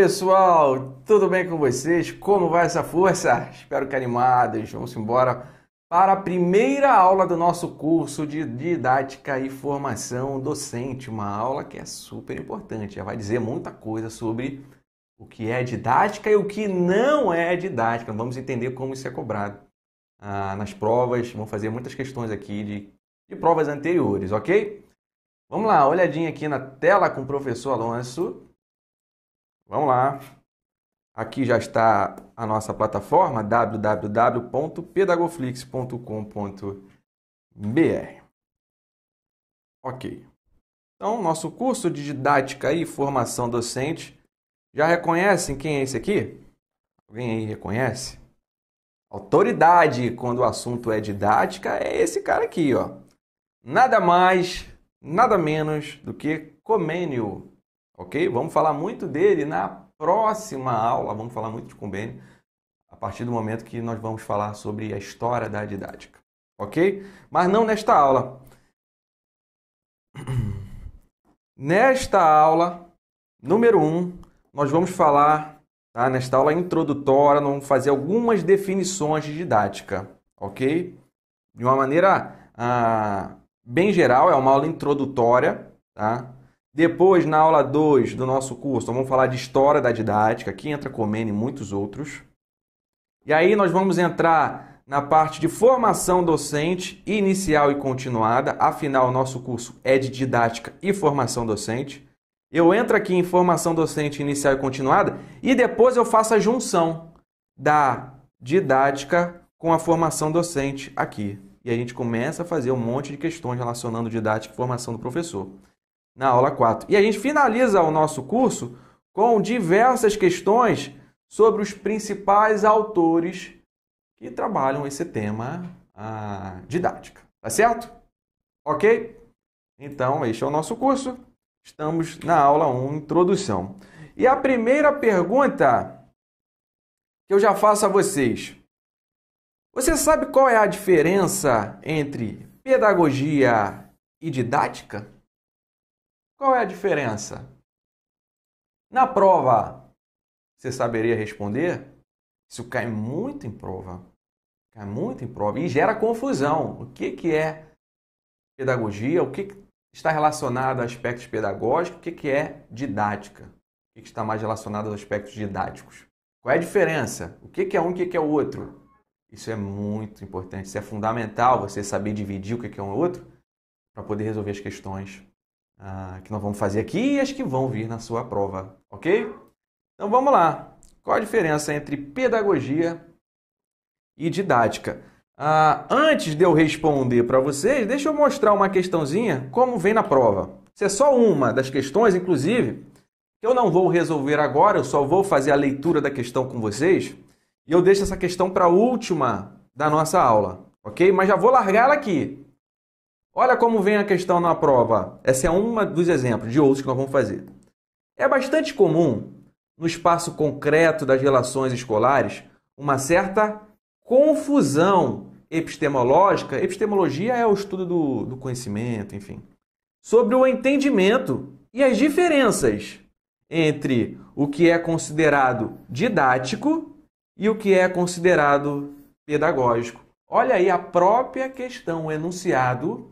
pessoal, tudo bem com vocês? Como vai essa força? Espero que animados. Vamos embora para a primeira aula do nosso curso de didática e formação docente, uma aula que é super importante, já vai dizer muita coisa sobre o que é didática e o que não é didática. Vamos entender como isso é cobrado ah, nas provas. Vamos fazer muitas questões aqui de, de provas anteriores, ok? Vamos lá, olhadinha aqui na tela com o professor Alonso. Vamos lá. Aqui já está a nossa plataforma www.pedagogflix.com.br. Ok. Então, nosso curso de didática e formação docente. Já reconhecem quem é esse aqui? Alguém aí reconhece? Autoridade quando o assunto é didática é esse cara aqui, ó. Nada mais, nada menos do que Comênio Ok? Vamos falar muito dele na próxima aula. Vamos falar muito de Kumbene a partir do momento que nós vamos falar sobre a história da didática. Ok? Mas não nesta aula. Nesta aula, número 1, um, nós vamos falar, tá? nesta aula introdutória, nós vamos fazer algumas definições de didática, ok? De uma maneira ah, bem geral, é uma aula introdutória, tá? Depois, na aula 2 do nosso curso, vamos falar de história da didática, que entra Comene e muitos outros. E aí nós vamos entrar na parte de formação docente inicial e continuada. Afinal, o nosso curso é de didática e formação docente. Eu entro aqui em formação docente inicial e continuada e depois eu faço a junção da didática com a formação docente aqui. E a gente começa a fazer um monte de questões relacionando didática e formação do professor na aula 4. E a gente finaliza o nosso curso com diversas questões sobre os principais autores que trabalham esse tema a didática. Tá certo? Ok? Então, este é o nosso curso. Estamos na aula 1, introdução. E a primeira pergunta que eu já faço a vocês. Você sabe qual é a diferença entre pedagogia e didática? Qual é a diferença? Na prova, você saberia responder? Isso cai muito em prova. Cai muito em prova e gera confusão. O que, que é pedagogia? O que, que está relacionado a aspectos pedagógicos? O que, que é didática? O que, que está mais relacionado aos aspectos didáticos? Qual é a diferença? O que, que é um e o que, que é o outro? Isso é muito importante. Isso é fundamental você saber dividir o que é um e o outro para poder resolver as questões ah, que nós vamos fazer aqui e as que vão vir na sua prova, ok? Então vamos lá. Qual a diferença entre pedagogia e didática? Ah, antes de eu responder para vocês, deixa eu mostrar uma questãozinha como vem na prova. Isso é só uma das questões, inclusive, que eu não vou resolver agora, eu só vou fazer a leitura da questão com vocês. E eu deixo essa questão para a última da nossa aula, ok? Mas já vou largar ela aqui. Olha como vem a questão na prova. Essa é uma dos exemplos de outros que nós vamos fazer. É bastante comum no espaço concreto das relações escolares uma certa confusão epistemológica. Epistemologia é o estudo do, do conhecimento, enfim, sobre o entendimento e as diferenças entre o que é considerado didático e o que é considerado pedagógico. Olha aí a própria questão, o enunciado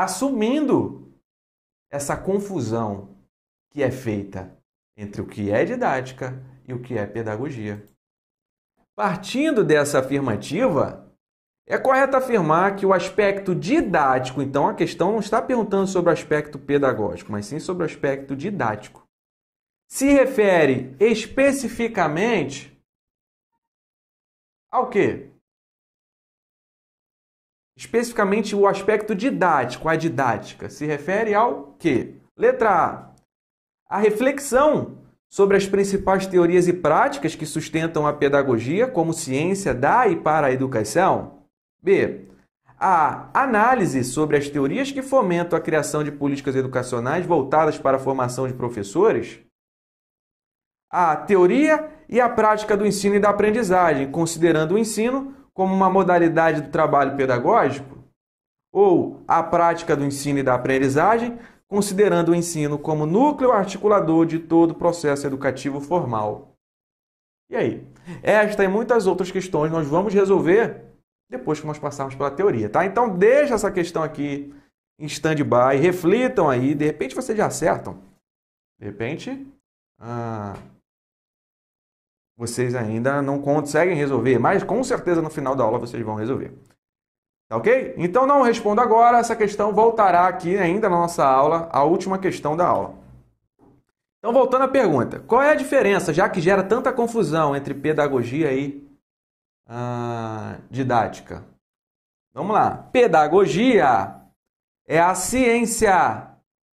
assumindo essa confusão que é feita entre o que é didática e o que é pedagogia. Partindo dessa afirmativa, é correto afirmar que o aspecto didático, então a questão não está perguntando sobre o aspecto pedagógico, mas sim sobre o aspecto didático, se refere especificamente ao quê? Especificamente o aspecto didático, a didática, se refere ao quê? Letra A. A reflexão sobre as principais teorias e práticas que sustentam a pedagogia como ciência da e para a educação. B. A análise sobre as teorias que fomentam a criação de políticas educacionais voltadas para a formação de professores. A teoria e a prática do ensino e da aprendizagem, considerando o ensino como uma modalidade do trabalho pedagógico, ou a prática do ensino e da aprendizagem, considerando o ensino como núcleo articulador de todo o processo educativo formal. E aí? Esta e muitas outras questões nós vamos resolver depois que nós passarmos pela teoria, tá? Então deixa essa questão aqui em stand-by, reflitam aí, de repente vocês já acertam. De repente. Ah vocês ainda não conseguem resolver, mas com certeza no final da aula vocês vão resolver. Tá ok? Então não respondo agora, essa questão voltará aqui ainda na nossa aula, a última questão da aula. Então voltando à pergunta, qual é a diferença, já que gera tanta confusão entre pedagogia e ah, didática? Vamos lá. Pedagogia é a ciência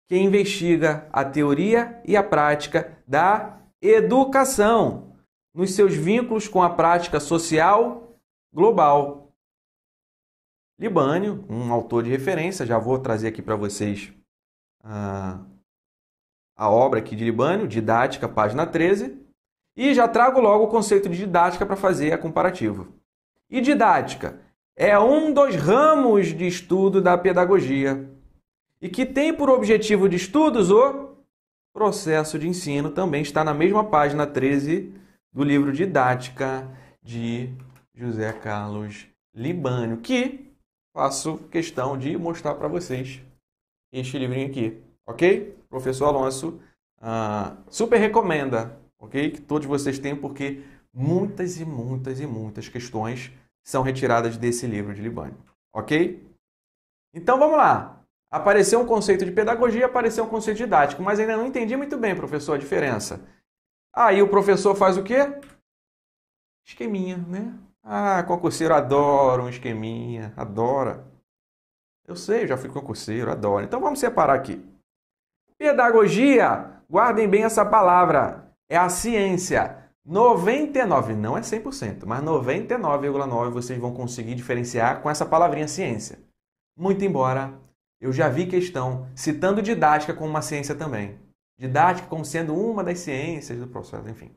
que investiga a teoria e a prática da educação nos seus vínculos com a prática social global. Libânio, um autor de referência, já vou trazer aqui para vocês a, ah, a obra aqui de Libânio, Didática, página 13, e já trago logo o conceito de didática para fazer a comparativa. E didática é um dos ramos de estudo da pedagogia e que tem por objetivo de estudos o processo de ensino, também está na mesma página 13 do livro Didática de José Carlos Libânio, que faço questão de mostrar para vocês este livrinho aqui, ok? Professor Alonso uh, super recomenda, ok? Que todos vocês tenham, porque muitas e muitas e muitas questões são retiradas desse livro de Libânio, ok? Então vamos lá. Apareceu um conceito de pedagogia, apareceu um conceito didático, mas ainda não entendi muito bem, professor, a diferença. Aí o professor faz o quê? Esqueminha, né? Ah, concurseiro adora um esqueminha, adora. Eu sei, eu já fui concurseiro, adoro. Então vamos separar aqui. Pedagogia, guardem bem essa palavra, é a ciência. 99, não é 100%, mas 99,9 vocês vão conseguir diferenciar com essa palavrinha ciência. Muito embora eu já vi questão citando didática como uma ciência também didática como sendo uma das ciências do processo, enfim.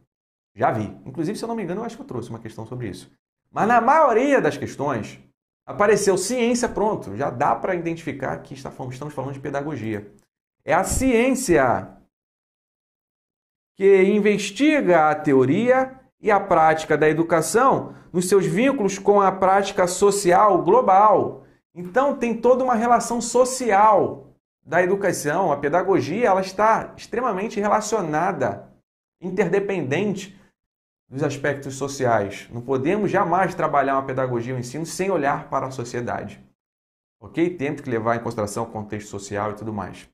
Já vi. Inclusive, se eu não me engano, eu acho que eu trouxe uma questão sobre isso. Mas na maioria das questões, apareceu ciência, pronto. Já dá para identificar que estamos falando de pedagogia. É a ciência que investiga a teoria e a prática da educação nos seus vínculos com a prática social global. Então, tem toda uma relação social da educação, a pedagogia, ela está extremamente relacionada, interdependente dos aspectos sociais. Não podemos jamais trabalhar uma pedagogia um ensino sem olhar para a sociedade. Ok? Temos que levar em consideração o contexto social e tudo mais.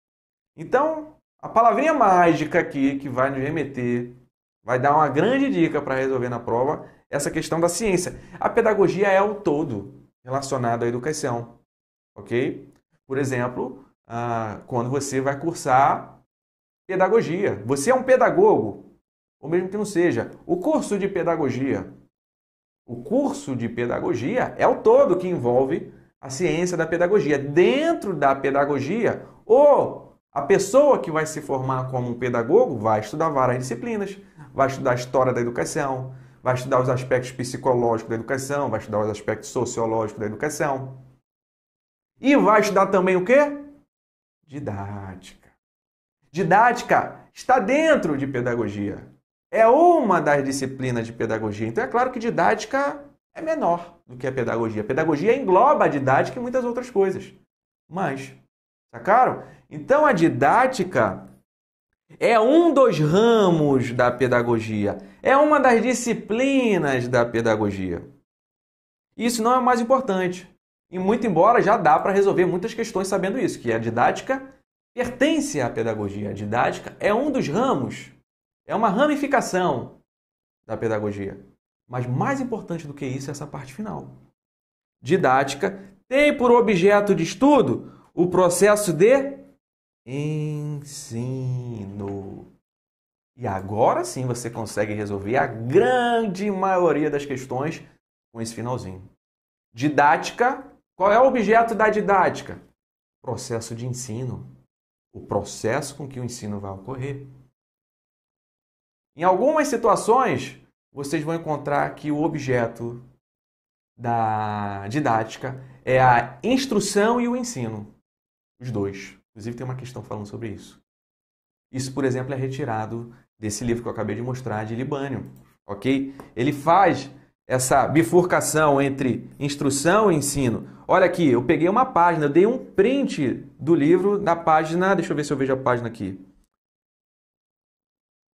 Então, a palavrinha mágica aqui que vai nos remeter, vai dar uma grande dica para resolver na prova, é essa questão da ciência. A pedagogia é o todo relacionado à educação. Ok? Por exemplo, ah, quando você vai cursar pedagogia. Você é um pedagogo, ou mesmo que não seja. O curso de pedagogia. O curso de pedagogia é o todo que envolve a ciência da pedagogia. Dentro da pedagogia, ou a pessoa que vai se formar como um pedagogo vai estudar várias disciplinas, vai estudar a história da educação, vai estudar os aspectos psicológicos da educação, vai estudar os aspectos sociológicos da educação. E vai estudar também o quê? didática. Didática está dentro de pedagogia. É uma das disciplinas de pedagogia. Então, é claro que didática é menor do que a pedagogia. A pedagogia engloba a didática e muitas outras coisas. Mas, sacaram? Então, a didática é um dos ramos da pedagogia. É uma das disciplinas da pedagogia. Isso não é o mais importante. E muito embora já dá para resolver muitas questões sabendo isso, que a didática pertence à pedagogia. A didática é um dos ramos, é uma ramificação da pedagogia. Mas mais importante do que isso é essa parte final. Didática tem por objeto de estudo o processo de ensino. E agora sim você consegue resolver a grande maioria das questões com esse finalzinho. Didática qual é o objeto da didática? Processo de ensino. O processo com que o ensino vai ocorrer. Em algumas situações, vocês vão encontrar que o objeto da didática é a instrução e o ensino. Os dois. Inclusive, tem uma questão falando sobre isso. Isso, por exemplo, é retirado desse livro que eu acabei de mostrar, de Libânio. Ok? Ele faz essa bifurcação entre instrução e ensino. Olha aqui, eu peguei uma página, eu dei um print do livro da página. Deixa eu ver se eu vejo a página aqui.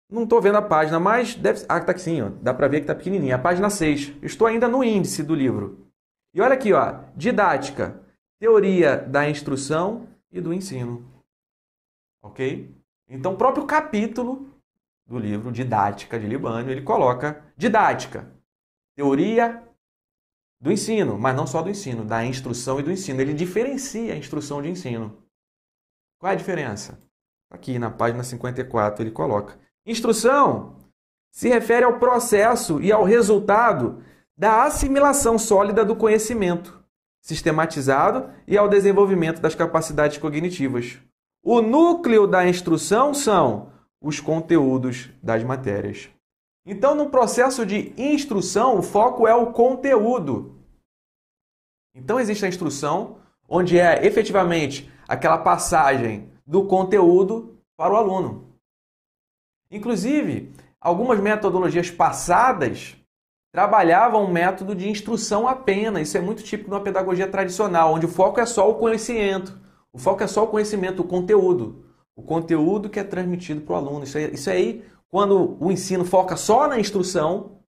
Não estou vendo a página, mas deve. Ah, tá aqui sim, ó. dá para ver que está pequenininha. A página 6. Estou ainda no índice do livro. E olha aqui, ó, didática, teoria da instrução e do ensino. Ok? Então, o próprio capítulo do livro Didática de Libânio, ele coloca didática, teoria do ensino, mas não só do ensino, da instrução e do ensino. Ele diferencia a instrução de ensino. Qual é a diferença? Aqui na página 54 ele coloca: Instrução se refere ao processo e ao resultado da assimilação sólida do conhecimento, sistematizado e ao desenvolvimento das capacidades cognitivas. O núcleo da instrução são os conteúdos das matérias. Então, no processo de instrução, o foco é o conteúdo. Então, existe a instrução, onde é efetivamente aquela passagem do conteúdo para o aluno. Inclusive, algumas metodologias passadas trabalhavam um método de instrução apenas. Isso é muito típico de uma pedagogia tradicional, onde o foco é só o conhecimento. O foco é só o conhecimento, o conteúdo. O conteúdo que é transmitido para o aluno. Isso aí, isso aí quando o ensino foca só na instrução,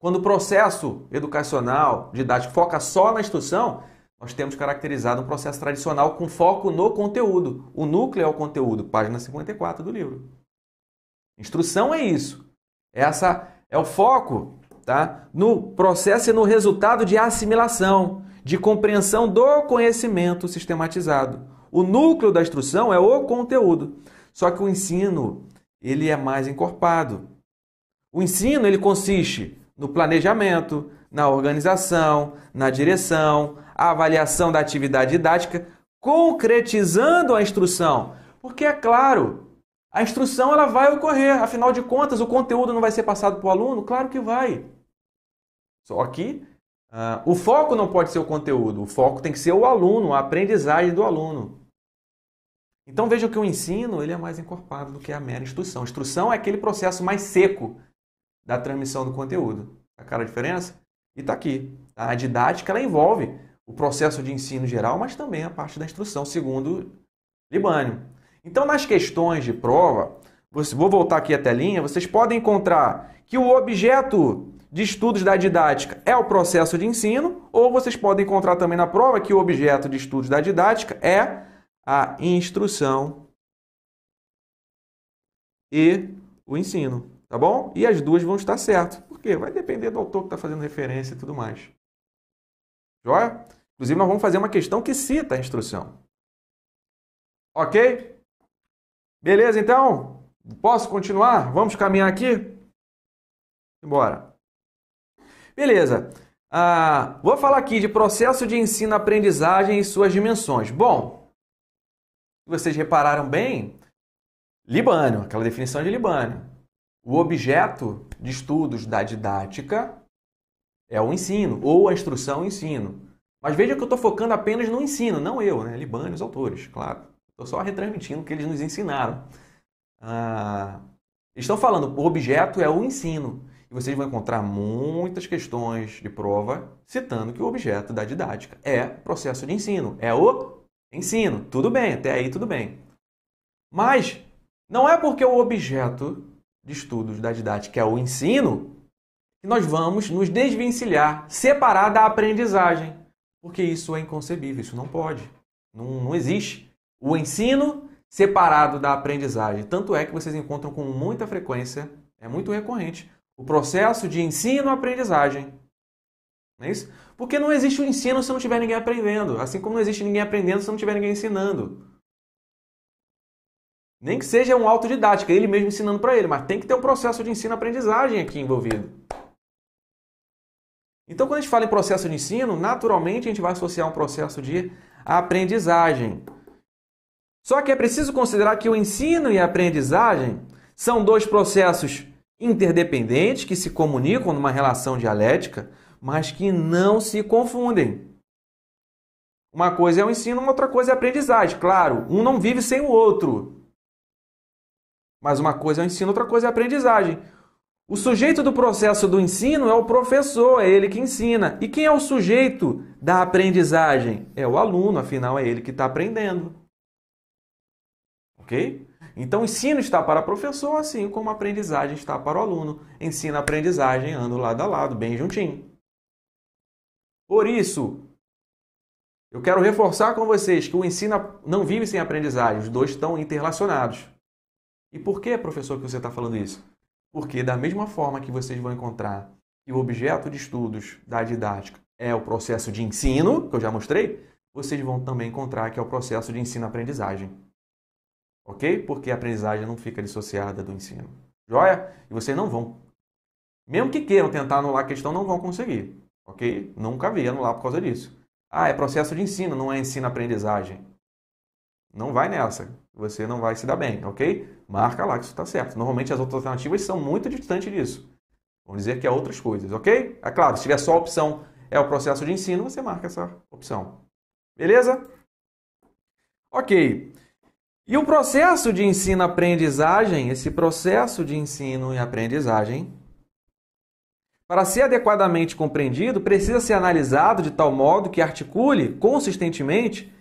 quando o processo educacional, didático, foca só na instrução, nós temos caracterizado um processo tradicional com foco no conteúdo. O núcleo é o conteúdo, página 54 do livro. Instrução é isso. Essa é o foco tá? no processo e no resultado de assimilação, de compreensão do conhecimento sistematizado. O núcleo da instrução é o conteúdo. Só que o ensino ele hum. é mais encorpado. O ensino ele consiste no planejamento, na organização, na direção, a avaliação da atividade didática, concretizando a instrução. Porque é claro, a instrução ela vai ocorrer, afinal de contas, o conteúdo não vai ser passado para o aluno? Claro que vai. Só que uh, o foco não pode ser o conteúdo, o foco tem que ser o aluno, a aprendizagem do aluno. Então veja que o ensino ele é mais encorpado do que a mera instrução. A instrução é aquele processo mais seco da transmissão do conteúdo. Tá cara a diferença? E está aqui. A didática ela envolve o processo de ensino geral, mas também a parte da instrução, segundo Libânio. Então, nas questões de prova, vou voltar aqui até a linha, vocês podem encontrar que o objeto de estudos da didática é o processo de ensino, ou vocês podem encontrar também na prova que o objeto de estudos da didática é a instrução e o ensino, tá bom? E as duas vão estar certas. Por quê? Vai depender do autor que está fazendo referência e tudo mais. Joia? Inclusive, nós vamos fazer uma questão que cita a instrução. Ok? Beleza, então? Posso continuar? Vamos caminhar aqui? Bora. Beleza. Ah, vou falar aqui de processo de ensino-aprendizagem e suas dimensões. Bom, vocês repararam bem, Libânio, aquela definição de Libânio. O objeto de estudos da didática é o ensino, ou a instrução e ensino. Mas veja que eu estou focando apenas no ensino, não eu, né? Libânio, os autores, claro. Estou só retransmitindo o que eles nos ensinaram. Ah, estão falando, o objeto é o ensino. E vocês vão encontrar muitas questões de prova citando que o objeto da didática é processo de ensino, é o Ensino, tudo bem, até aí tudo bem. Mas não é porque o objeto de estudos da didática é o ensino que nós vamos nos desvencilhar, separar da aprendizagem, porque isso é inconcebível, isso não pode, não, não existe. O ensino separado da aprendizagem, tanto é que vocês encontram com muita frequência, é muito recorrente, o processo de ensino-aprendizagem. Não é isso? Porque não existe o um ensino se não tiver ninguém aprendendo. Assim como não existe ninguém aprendendo se não tiver ninguém ensinando. Nem que seja um autodidático, ele mesmo ensinando para ele, mas tem que ter um processo de ensino-aprendizagem aqui envolvido. Então, quando a gente fala em processo de ensino, naturalmente a gente vai associar um processo de aprendizagem. Só que é preciso considerar que o ensino e a aprendizagem são dois processos interdependentes que se comunicam numa relação dialética, mas que não se confundem. Uma coisa é o ensino, uma outra coisa é a aprendizagem. Claro, um não vive sem o outro. Mas uma coisa é o ensino, outra coisa é a aprendizagem. O sujeito do processo do ensino é o professor, é ele que ensina. E quem é o sujeito da aprendizagem? É o aluno, afinal é ele que está aprendendo. Ok? Então, ensino está para o professor, assim como a aprendizagem está para o aluno. Ensino-aprendizagem, ando lado a lado, bem juntinho. Por isso, eu quero reforçar com vocês que o ensino não vive sem aprendizagem, os dois estão interrelacionados. E por que, professor, que você está falando isso? Porque da mesma forma que vocês vão encontrar que o objeto de estudos da didática é o processo de ensino, que eu já mostrei, vocês vão também encontrar que é o processo de ensino-aprendizagem. Ok? Porque a aprendizagem não fica dissociada do ensino. Joia? E vocês não vão. Mesmo que queiram tentar anular a questão, não vão conseguir ok? Não caveiro lá por causa disso. Ah, é processo de ensino, não é ensino-aprendizagem. Não vai nessa, você não vai se dar bem, ok? Marca lá que isso está certo. Normalmente as outras alternativas são muito distantes disso. Vamos dizer que é outras coisas, ok? É claro, se tiver só a opção é o processo de ensino, você marca essa opção. Beleza? Ok. E o processo de ensino-aprendizagem, esse processo de ensino e aprendizagem, para ser adequadamente compreendido, precisa ser analisado de tal modo que articule consistentemente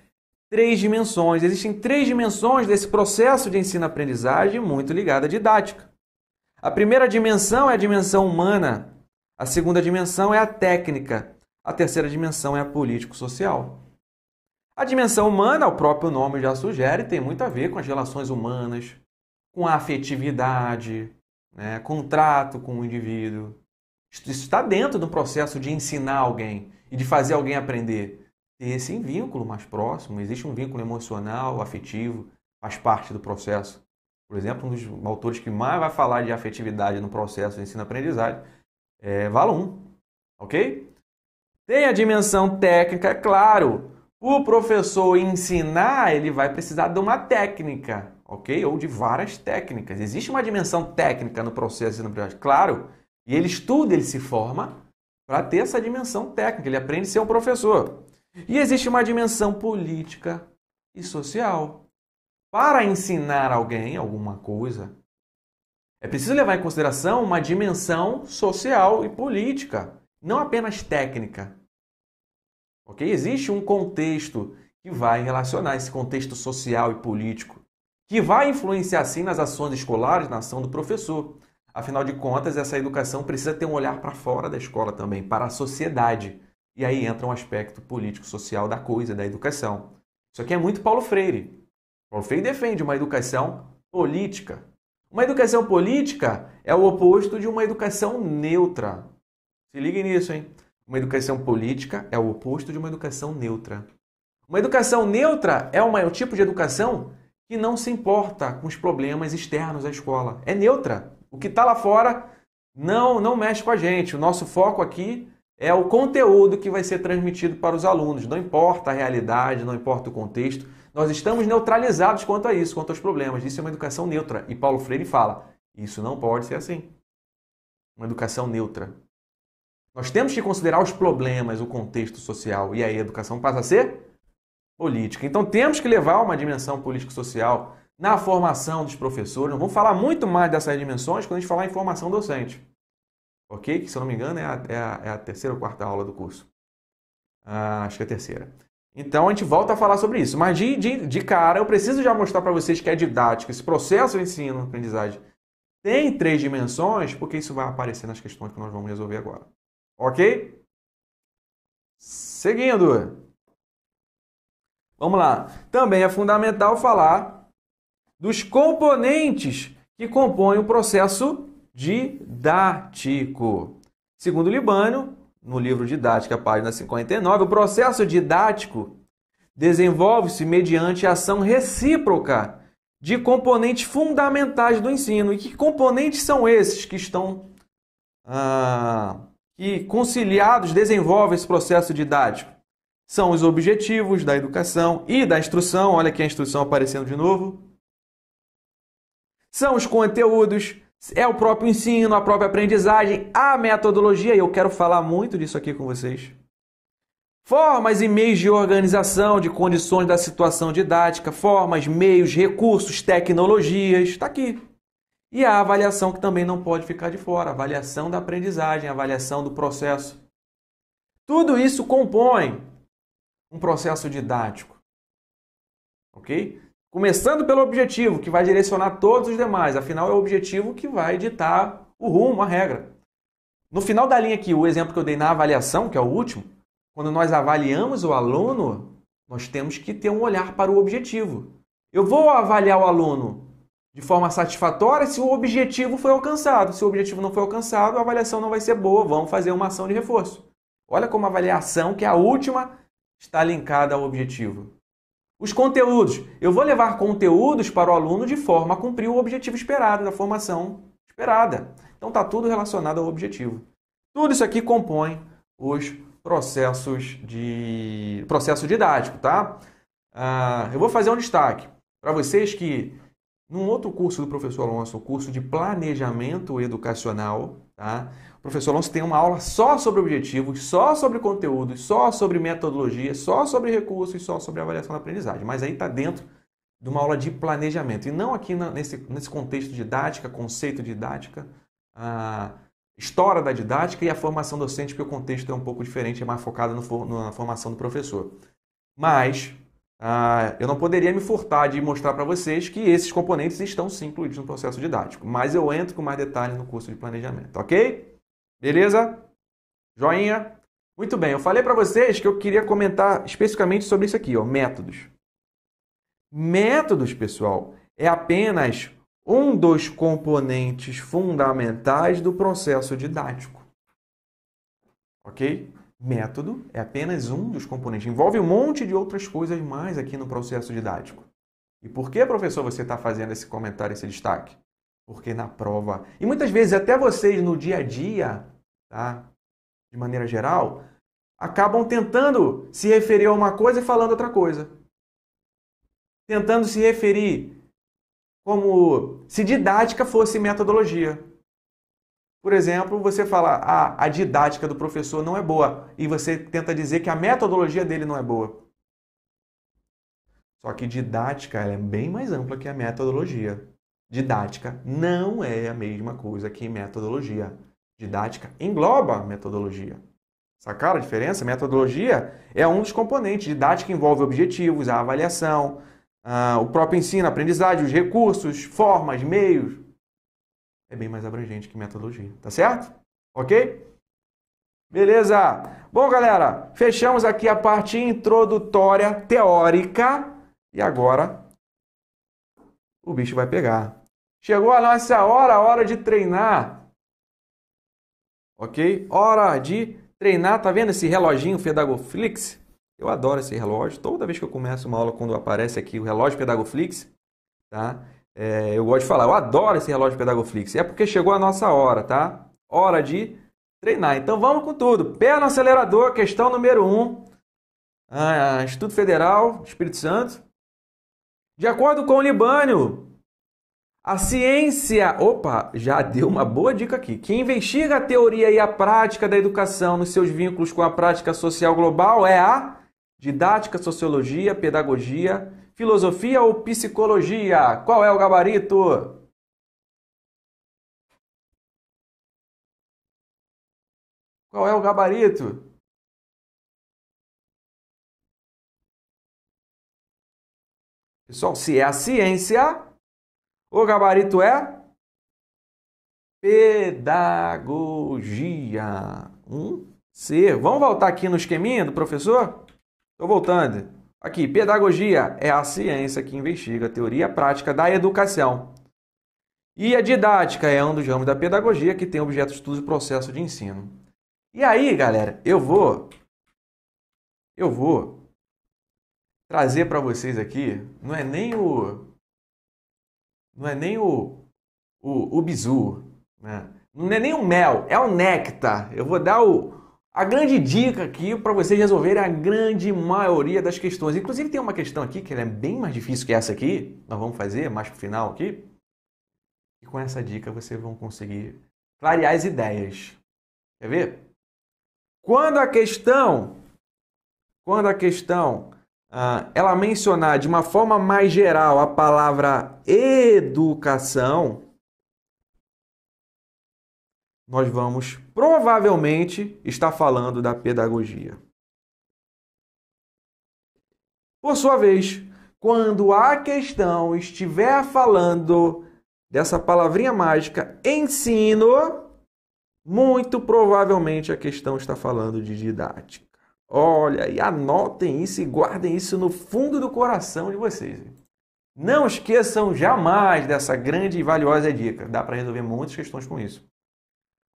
três dimensões. Existem três dimensões desse processo de ensino-aprendizagem muito ligada à didática. A primeira dimensão é a dimensão humana, a segunda dimensão é a técnica, a terceira dimensão é a político-social. A dimensão humana, o próprio nome já sugere, tem muito a ver com as relações humanas, com a afetividade, né, com o indivíduo. Isso está dentro do processo de ensinar alguém e de fazer alguém aprender. Ter esse vínculo mais próximo, existe um vínculo emocional, afetivo, faz parte do processo. Por exemplo, um dos autores que mais vai falar de afetividade no processo de ensino-aprendizagem é Valum, ok? Tem a dimensão técnica, é claro. O professor ensinar, ele vai precisar de uma técnica, ok? Ou de várias técnicas. Existe uma dimensão técnica no processo de ensino-aprendizagem, claro. E ele estuda, ele se forma para ter essa dimensão técnica, ele aprende a ser um professor. E existe uma dimensão política e social. Para ensinar alguém alguma coisa, é preciso levar em consideração uma dimensão social e política, não apenas técnica. Ok? Existe um contexto que vai relacionar esse contexto social e político, que vai influenciar sim nas ações escolares, na ação do professor. Afinal de contas, essa educação precisa ter um olhar para fora da escola também, para a sociedade. E aí entra um aspecto político-social da coisa, da educação. Isso aqui é muito Paulo Freire. Paulo Freire defende uma educação política. Uma educação política é o oposto de uma educação neutra. Se liguem nisso, hein? Uma educação política é o oposto de uma educação neutra. Uma educação neutra é, o maior tipo de educação que não se importa com os problemas externos à escola. É neutra. O que está lá fora não, não mexe com a gente. O nosso foco aqui é o conteúdo que vai ser transmitido para os alunos. Não importa a realidade, não importa o contexto. Nós estamos neutralizados quanto a isso, quanto aos problemas. Isso é uma educação neutra. E Paulo Freire fala: isso não pode ser assim. Uma educação neutra. Nós temos que considerar os problemas, o contexto social. E aí a educação passa a ser política. Então temos que levar uma dimensão político-social na formação dos professores. Não vamos falar muito mais dessas dimensões quando a gente falar em formação docente. Ok? Que, se eu não me engano, é a, é a, é a terceira ou quarta aula do curso. Ah, acho que é a terceira. Então a gente volta a falar sobre isso. Mas de, de, de cara, eu preciso já mostrar para vocês que é didático. Esse processo de ensino, aprendizagem, tem três dimensões, porque isso vai aparecer nas questões que nós vamos resolver agora. Ok? Seguindo. Vamos lá. Também é fundamental falar dos componentes que compõem o processo didático. Segundo Libânio, no livro Didática, página 59, o processo didático desenvolve-se mediante a ação recíproca de componentes fundamentais do ensino. E que componentes são esses que estão ah, que conciliados desenvolvem esse processo didático? São os objetivos da educação e da instrução. Olha aqui a instrução aparecendo de novo são os conteúdos, é o próprio ensino, a própria aprendizagem, a metodologia, e eu quero falar muito disso aqui com vocês. Formas e meios de organização de condições da situação didática, formas, meios, recursos, tecnologias, está aqui. E a avaliação que também não pode ficar de fora, avaliação da aprendizagem, avaliação do processo. Tudo isso compõe um processo didático. OK? Começando pelo objetivo, que vai direcionar todos os demais, afinal é o objetivo que vai ditar o rumo, a regra. No final da linha aqui, o exemplo que eu dei na avaliação, que é o último, quando nós avaliamos o aluno, nós temos que ter um olhar para o objetivo. Eu vou avaliar o aluno de forma satisfatória se o objetivo foi alcançado. Se o objetivo não foi alcançado, a avaliação não vai ser boa, vamos fazer uma ação de reforço. Olha como a avaliação, que é a última, está linkada ao objetivo. Os conteúdos. Eu vou levar conteúdos para o aluno de forma a cumprir o objetivo esperado da formação esperada. Então está tudo relacionado ao objetivo. Tudo isso aqui compõe os processos de processo didático, tá? Ah, eu vou fazer um destaque para vocês que num outro curso do professor Alonso, o curso de planejamento educacional, tá? o professor Alonso tem uma aula só sobre objetivos, só sobre conteúdos, só sobre metodologia, só sobre recursos, e só sobre avaliação da aprendizagem. Mas aí está dentro de uma aula de planejamento. E não aqui na, nesse, nesse contexto didática, conceito didática, a história da didática e a formação docente, porque o contexto é um pouco diferente, é mais focado no, na formação do professor. Mas ah, eu não poderia me furtar de mostrar para vocês que esses componentes estão sim incluídos no processo didático, mas eu entro com mais detalhes no curso de planejamento, ok? Beleza? Joinha? Muito bem, eu falei para vocês que eu queria comentar especificamente sobre isso aqui, ó, métodos. Métodos, pessoal, é apenas um dos componentes fundamentais do processo didático. Ok? Método é apenas um dos componentes, envolve um monte de outras coisas mais aqui no processo didático. E por que, professor, você está fazendo esse comentário, esse destaque? Porque na prova, e muitas vezes até vocês no dia a dia, tá? de maneira geral, acabam tentando se referir a uma coisa e falando outra coisa. Tentando se referir como se didática fosse metodologia. Por exemplo, você fala, ah, a didática do professor não é boa, e você tenta dizer que a metodologia dele não é boa. Só que didática é bem mais ampla que a metodologia. Didática não é a mesma coisa que metodologia. Didática engloba a metodologia. Sacaram a diferença? Metodologia é um dos componentes. Didática envolve objetivos, a avaliação, ah, o próprio ensino, aprendizagem, os recursos, formas, meios é bem mais abrangente que metodologia, tá certo? Ok? Beleza! Bom, galera, fechamos aqui a parte introdutória teórica e agora o bicho vai pegar. Chegou a nossa hora, hora de treinar. Ok? Hora de treinar. Tá vendo esse reloginho Pedagoflix? Eu adoro esse relógio. Toda vez que eu começo uma aula, quando aparece aqui o relógio Pedagoflix, tá? É, eu gosto de falar, eu adoro esse relógio Pedagoflix. É porque chegou a nossa hora, tá? Hora de treinar. Então vamos com tudo. Pé no acelerador, questão número 1. Um. Ah, ah, Instituto Federal, Espírito Santo. De acordo com o Libânio, a ciência, opa, já deu uma boa dica aqui, Quem investiga a teoria e a prática da educação nos seus vínculos com a prática social global é a didática, sociologia, pedagogia, Filosofia ou psicologia? Qual é o gabarito? Qual é o gabarito? Pessoal, se é a ciência, o gabarito é pedagogia. Um ser. Vamos voltar aqui no esqueminha do professor? Estou voltando. Aqui, pedagogia é a ciência que investiga a teoria prática da educação. E a didática é um dos ramos da pedagogia que tem objeto de estudo e processo de ensino. E aí, galera, eu vou eu vou trazer para vocês aqui, não é nem o não é nem o o, o bizu, né? Não é nem o mel, é o néctar. Eu vou dar o, a grande dica aqui para vocês resolverem a grande maioria das questões. Inclusive tem uma questão aqui que é bem mais difícil que essa aqui. Nós vamos fazer mais para o final aqui. E com essa dica vocês vão conseguir clarear as ideias. Quer ver? Quando a questão, quando a questão ah, ela mencionar de uma forma mais geral a palavra educação, nós vamos provavelmente estar falando da pedagogia. Por sua vez, quando a questão estiver falando dessa palavrinha mágica ensino, muito provavelmente a questão está falando de didática. Olha, e anotem isso e guardem isso no fundo do coração de vocês. Não esqueçam jamais dessa grande e valiosa dica. Dá para resolver muitas questões com isso.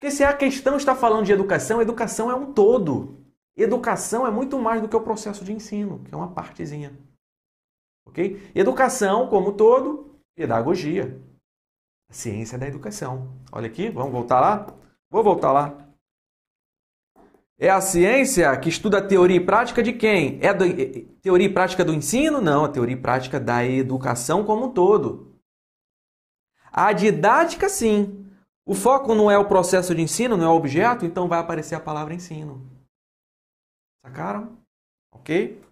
Porque se a questão está falando de educação, educação é um todo. Educação é muito mais do que o processo de ensino, que é uma partezinha. Ok? Educação, como todo, pedagogia. A ciência da educação. Olha aqui, vamos voltar lá? Vou voltar lá. É a ciência que estuda a teoria e prática de quem? É, é, é teoria e prática do ensino? Não, a teoria e prática da educação como um todo. A didática, sim. O foco não é o processo de ensino, não é o objeto, então vai aparecer a palavra ensino. Sacaram? Ok?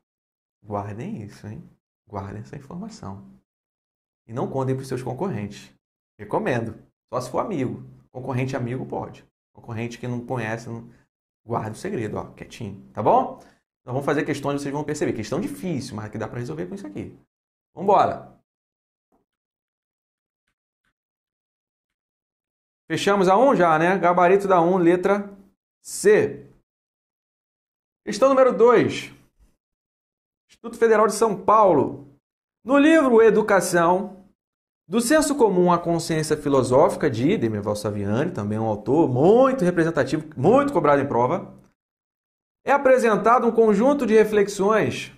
Guardem isso, hein? Guardem essa informação. E não contem para os seus concorrentes. Recomendo. Só se for amigo. Concorrente amigo pode. Concorrente que não conhece, não... guarda o segredo, ó, quietinho. Tá bom? Então vamos fazer questões, vocês vão perceber. Questão difícil, mas que dá para resolver com isso aqui. Vamos embora! Fechamos a 1 já, né? Gabarito da 1, letra C. Questão número 2. Instituto Federal de São Paulo. No livro Educação, do senso comum à consciência filosófica de demerval Saviani, também um autor muito representativo, muito cobrado em prova, é apresentado um conjunto de reflexões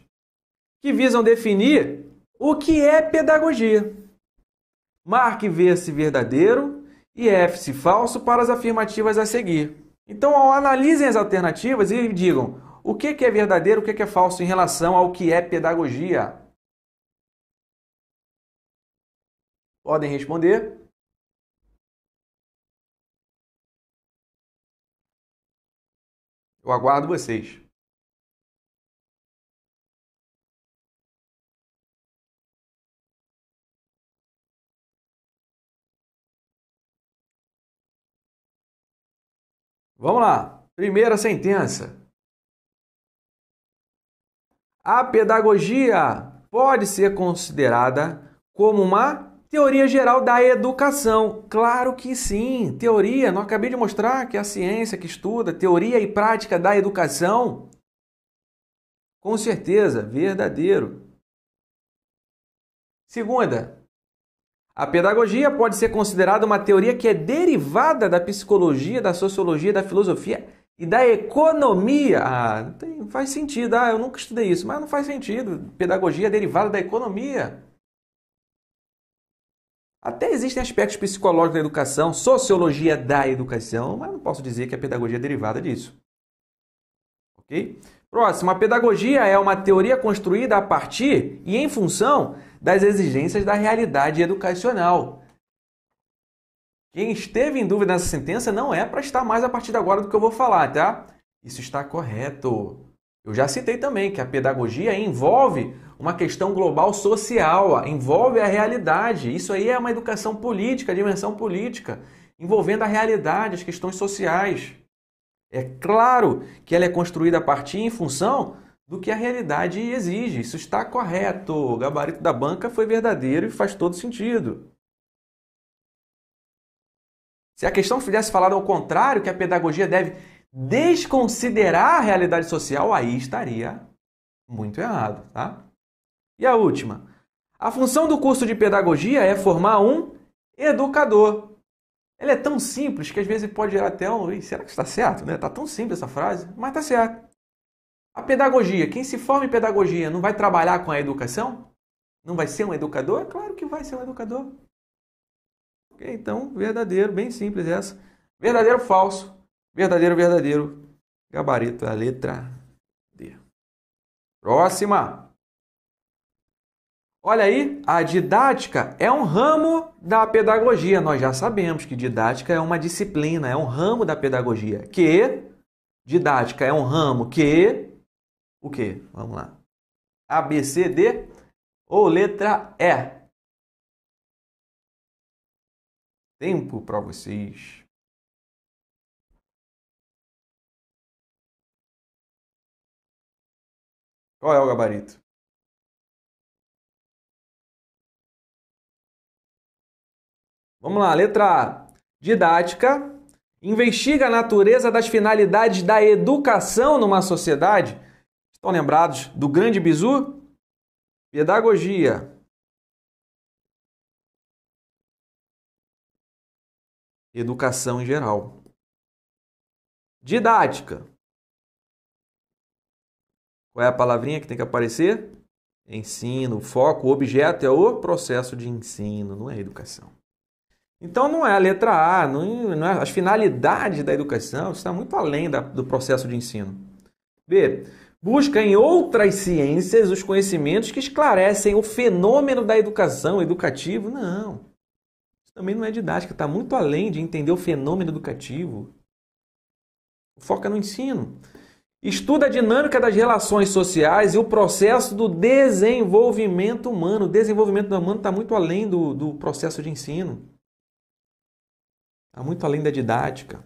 que visam definir o que é pedagogia. Marque ver-se verdadeiro e é F se falso para as afirmativas a seguir. Então, analisem as alternativas e digam o que é verdadeiro, o que é falso em relação ao que é pedagogia. Podem responder. Eu aguardo vocês. Vamos lá. Primeira sentença. A pedagogia pode ser considerada como uma teoria geral da educação. Claro que sim, teoria. Não acabei de mostrar que a ciência que estuda teoria e prática da educação. Com certeza, verdadeiro. Segunda, a pedagogia pode ser considerada uma teoria que é derivada da psicologia, da sociologia, da filosofia e da economia. Ah, não, tem, faz sentido. Ah, eu nunca estudei isso, mas não faz sentido. Pedagogia é derivada da economia. Até existem aspectos psicológicos da educação, sociologia da educação, mas não posso dizer que a pedagogia é derivada disso. Ok? Próximo, a pedagogia é uma teoria construída a partir e em função das exigências da realidade educacional. Quem esteve em dúvida nessa sentença não é para estar mais a partir de agora do que eu vou falar, tá? Isso está correto. Eu já citei também que a pedagogia envolve uma questão global social, envolve a realidade. Isso aí é uma educação política, dimensão política, envolvendo a realidade, as questões sociais. É claro que ela é construída a partir em função do que a realidade exige. Isso está correto. O gabarito da banca foi verdadeiro e faz todo sentido. Se a questão fizesse falado ao contrário, que a pedagogia deve desconsiderar a realidade social, aí estaria muito errado, tá? E a última. A função do curso de pedagogia é formar um educador. Ela é tão simples que às vezes pode gerar até um. Será que está certo? Está né? tão simples essa frase, mas está certo. A pedagogia, quem se forma em pedagogia não vai trabalhar com a educação? Não vai ser um educador? É claro que vai ser um educador. Okay, então, verdadeiro, bem simples essa. Verdadeiro, falso. Verdadeiro, verdadeiro. Gabarito é a letra D. Próxima. Olha aí, a didática é um ramo da pedagogia. Nós já sabemos que didática é uma disciplina, é um ramo da pedagogia. Que didática é um ramo que o quê? Vamos lá. A, B, C, D ou letra E? Tempo para vocês. Qual é o gabarito? Vamos lá, letra A. Didática investiga a natureza das finalidades da educação numa sociedade Estão lembrados do grande bizu? Pedagogia. Educação em geral. Didática. Qual é a palavrinha que tem que aparecer? Ensino, foco, o objeto é o processo de ensino, não é educação. Então não é a letra A, não, não é as finalidades da educação, está muito além da, do processo de ensino. B busca em outras ciências os conhecimentos que esclarecem o fenômeno da educação, educativo. Não. Isso também não é didática, está muito além de entender o fenômeno educativo. Foca no ensino. Estuda a dinâmica das relações sociais e o processo do desenvolvimento humano. O desenvolvimento humano está muito além do, do processo de ensino. Está muito além da didática.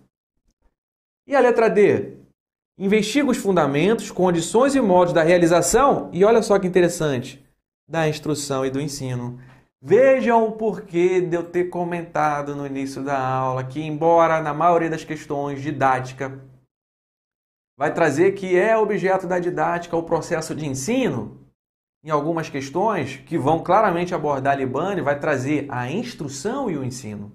E a letra D? investiga os fundamentos, condições e modos da realização e olha só que interessante, da instrução e do ensino. Vejam o porquê de eu ter comentado no início da aula que, embora na maioria das questões didática vai trazer que é objeto da didática o processo de ensino, em algumas questões que vão claramente abordar Libane, vai trazer a instrução e o ensino.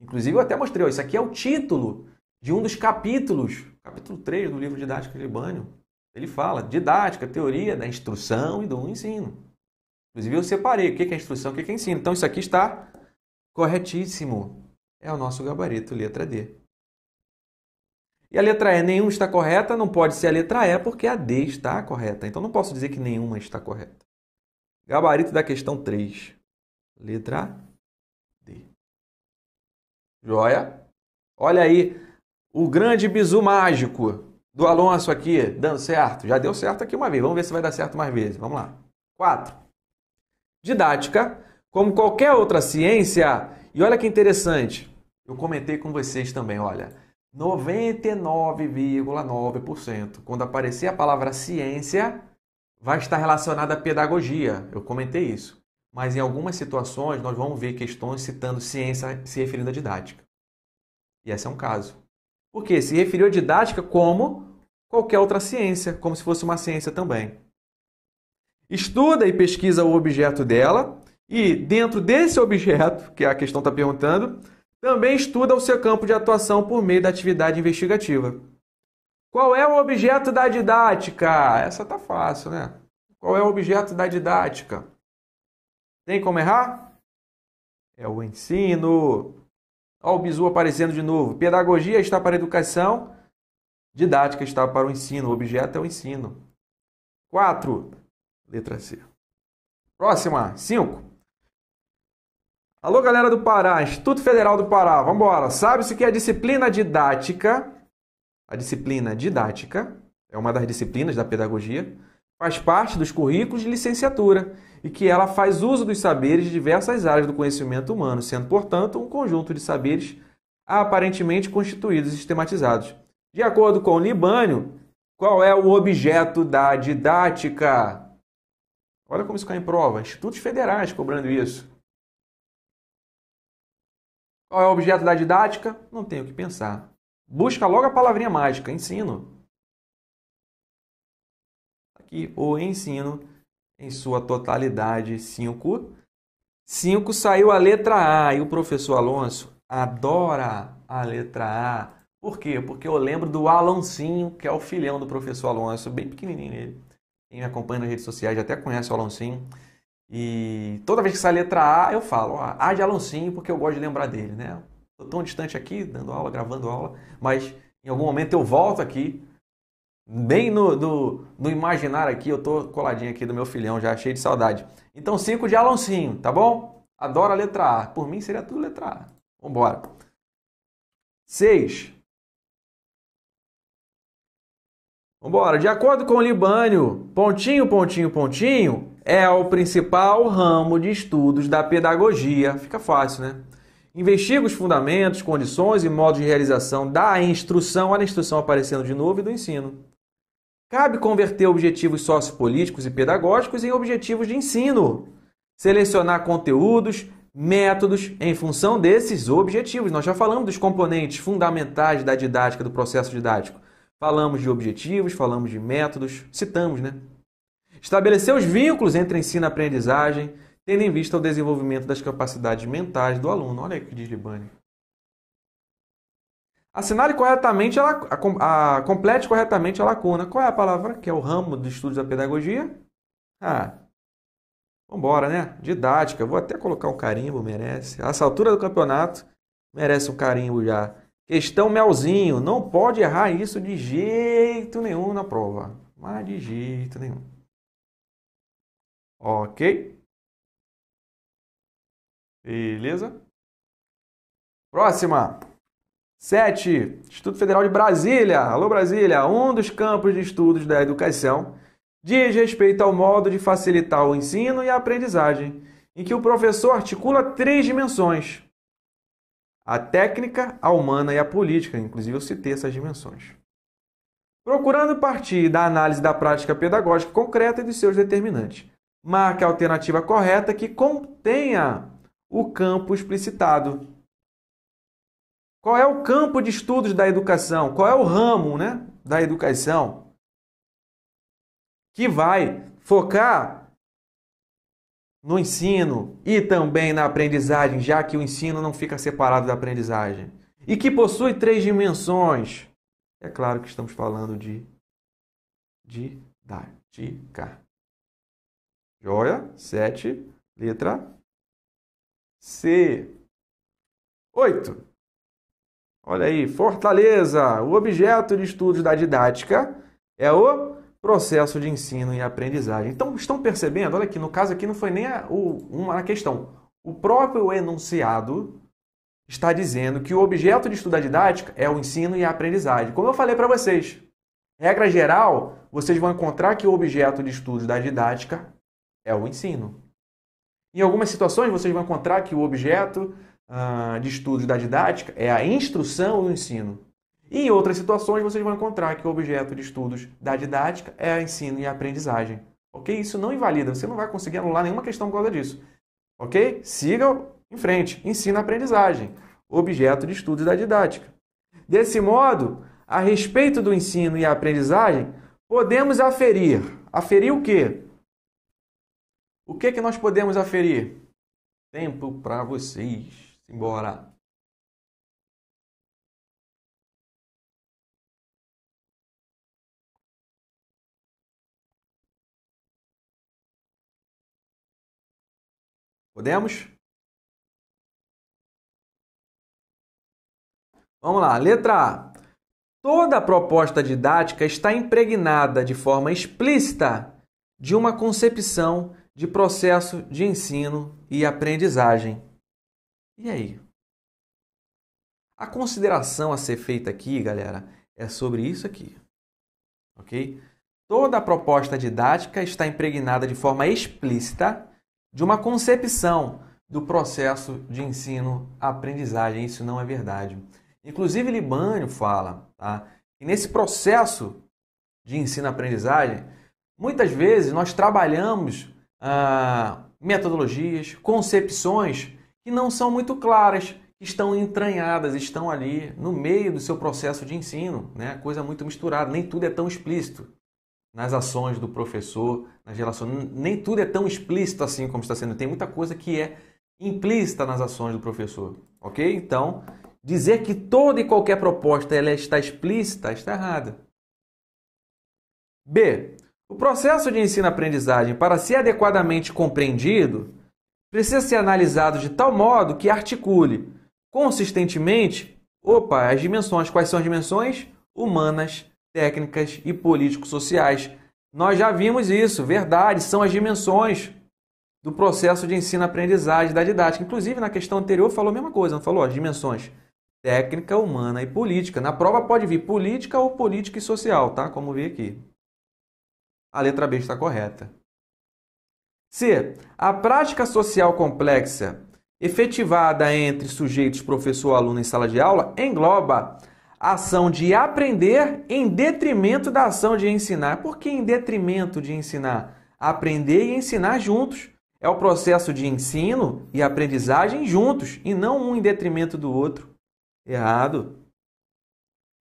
Inclusive, eu até mostrei, ó, isso aqui é o título de um dos capítulos, capítulo 3 do livro Didática de Libânio. Ele fala didática, teoria da instrução e do ensino. Inclusive, eu separei o que é instrução o que é ensino. Então, isso aqui está corretíssimo. É o nosso gabarito, letra D. E a letra E, nenhuma está correta, não pode ser a letra E, porque a D está correta. Então, não posso dizer que nenhuma está correta. Gabarito da questão 3. Letra D. Joia? Olha aí, o grande bizu mágico do Alonso aqui, dando certo. Já deu certo aqui uma vez. Vamos ver se vai dar certo mais vezes. Vamos lá. 4. Didática, como qualquer outra ciência, e olha que interessante, eu comentei com vocês também, olha, 99,9% quando aparecer a palavra ciência vai estar relacionada à pedagogia. Eu comentei isso. Mas em algumas situações nós vamos ver questões citando ciência se referindo à didática. E esse é um caso. Porque se referiu à didática como qualquer outra ciência, como se fosse uma ciência também. Estuda e pesquisa o objeto dela e, dentro desse objeto, que a questão está perguntando, também estuda o seu campo de atuação por meio da atividade investigativa. Qual é o objeto da didática? Essa tá fácil, né? Qual é o objeto da didática? Tem como errar? É o ensino. Olha o bizu aparecendo de novo. Pedagogia está para a educação, didática está para o ensino, o objeto é o ensino. 4. Letra C. Próxima, 5. Alô, galera do Pará, Instituto Federal do Pará, vamos embora. Sabe-se que a disciplina didática, a disciplina didática, é uma das disciplinas da pedagogia, faz parte dos currículos de licenciatura e que ela faz uso dos saberes de diversas áreas do conhecimento humano, sendo, portanto, um conjunto de saberes aparentemente constituídos e sistematizados. De acordo com Libânio, qual é o objeto da didática? Olha como isso cai em prova. Institutos federais cobrando isso. Qual é o objeto da didática? Não tenho o que pensar. Busca logo a palavrinha mágica, ensino que o ensino em sua totalidade. 5. 5 saiu a letra A e o professor Alonso adora a letra A. Por quê? Porque eu lembro do Aloncinho, que é o filhão do professor Alonso, bem pequenininho ele. Quem me acompanha nas redes sociais até conhece o Aloncinho. E toda vez que sai a letra A, eu falo, ó, A ah, de Aloncinho, porque eu gosto de lembrar dele, né? Tô tão distante aqui, dando aula, gravando aula, mas em algum momento eu volto aqui Bem hum. no, do no imaginar aqui, eu tô coladinho aqui do meu filhão, já cheio de saudade. Então, 5 de Aloncinho tá bom? Adoro a letra A. Por mim, seria tudo letra A. Vambora. 6. Vambora. De acordo com o Libânio, pontinho, pontinho, pontinho, é o principal ramo de estudos da pedagogia. Fica fácil, né? Investiga os fundamentos, condições e modos de realização da instrução, olha a instrução aparecendo de novo, e do ensino. Cabe converter objetivos sociopolíticos e pedagógicos em objetivos de ensino. Selecionar conteúdos, métodos em função desses objetivos. Nós já falamos dos componentes fundamentais da didática, do processo didático. Falamos de objetivos, falamos de métodos, citamos, né? Estabelecer os vínculos entre ensino e aprendizagem, tendo em vista o desenvolvimento das capacidades mentais do aluno. Olha aí que diz Assinale corretamente, a, a, a, complete corretamente a lacuna. Qual é a palavra que é o ramo de estudos da pedagogia? Ah, vambora, né? Didática. Vou até colocar um carimbo, merece. A essa altura do campeonato, merece um carimbo já. Questão melzinho. Não pode errar isso de jeito nenhum na prova. Mas de jeito nenhum. Ok? Beleza? Próxima! 7. Instituto Federal de Brasília. Alô, Brasília! Um dos campos de estudos da educação diz respeito ao modo de facilitar o ensino e a aprendizagem, em que o professor articula três dimensões: a técnica, a humana e a política. Inclusive, eu citei essas dimensões. Procurando partir da análise da prática pedagógica concreta e dos seus determinantes, Marque a alternativa correta que contenha o campo explicitado qual é o campo de estudos da educação? Qual é o ramo né, da educação que vai focar no ensino e também na aprendizagem, já que o ensino não fica separado da aprendizagem? E que possui três dimensões. É claro que estamos falando de didática. Joia, 7, letra C. 8. Olha aí, Fortaleza. O objeto de estudo da didática é o processo de ensino e aprendizagem. Então, estão percebendo? Olha aqui, no caso aqui não foi nem a, o, uma questão. O próprio enunciado está dizendo que o objeto de estudo da didática é o ensino e a aprendizagem. Como eu falei para vocês, regra geral, vocês vão encontrar que o objeto de estudo da didática é o ensino. Em algumas situações, vocês vão encontrar que o objeto ah, de estudos da didática é a instrução e o ensino. E em outras situações vocês vão encontrar que o objeto de estudos da didática é ensino e aprendizagem. Ok? Isso não invalida, você não vai conseguir anular nenhuma questão por causa disso. Ok? Siga em frente. Ensino e aprendizagem, objeto de estudos da didática. Desse modo, a respeito do ensino e aprendizagem, podemos aferir. Aferir o quê? O que, que nós podemos aferir? Tempo para vocês embora Podemos? Vamos lá, letra A. Toda proposta didática está impregnada de forma explícita de uma concepção de processo de ensino e aprendizagem. E aí? A consideração a ser feita aqui, galera, é sobre isso aqui. Ok? Toda a proposta didática está impregnada de forma explícita de uma concepção do processo de ensino-aprendizagem. Isso não é verdade. Inclusive, Libânio fala tá, que nesse processo de ensino-aprendizagem, muitas vezes nós trabalhamos ah, metodologias, concepções que não são muito claras, estão entranhadas, estão ali no meio do seu processo de ensino, né? Coisa muito misturada, nem tudo é tão explícito nas ações do professor, nas relações, nem tudo é tão explícito assim como está sendo. Tem muita coisa que é implícita nas ações do professor, ok? Então, dizer que toda e qualquer proposta ela está explícita está errada. B. O processo de ensino-aprendizagem, para ser adequadamente compreendido, precisa ser analisado de tal modo que articule consistentemente, opa, as dimensões, quais são as dimensões? Humanas, técnicas e político-sociais. Nós já vimos isso, verdade, são as dimensões do processo de ensino-aprendizagem da didática. Inclusive, na questão anterior falou a mesma coisa, não falou? As dimensões técnica, humana e política. Na prova pode vir política ou política e social, tá? Como vi aqui. A letra B está correta. C. A prática social complexa efetivada entre sujeitos professor-aluno em sala de aula engloba a ação de aprender em detrimento da ação de ensinar. Por que em detrimento de ensinar? Aprender e ensinar juntos. É o processo de ensino e aprendizagem juntos e não um em detrimento do outro. Errado.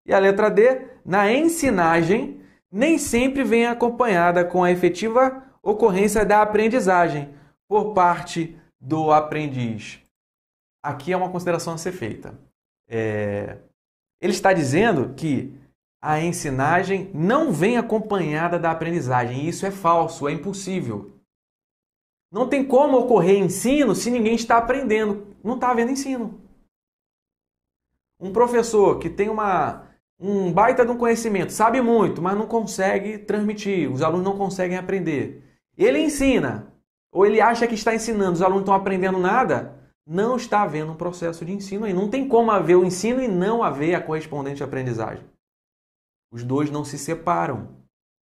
E a letra D, na ensinagem, nem sempre vem acompanhada com a efetiva ocorrência da aprendizagem por parte do aprendiz. Aqui é uma consideração a ser feita. É... Ele está dizendo que a ensinagem não vem acompanhada da aprendizagem. E isso é falso, é impossível. Não tem como ocorrer ensino se ninguém está aprendendo. Não está havendo ensino. Um professor que tem uma, um baita de um conhecimento, sabe muito, mas não consegue transmitir, os alunos não conseguem aprender. Ele ensina, ou ele acha que está ensinando, os alunos estão aprendendo nada, não está havendo um processo de ensino aí. Não tem como haver o ensino e não haver a correspondente aprendizagem. Os dois não se separam.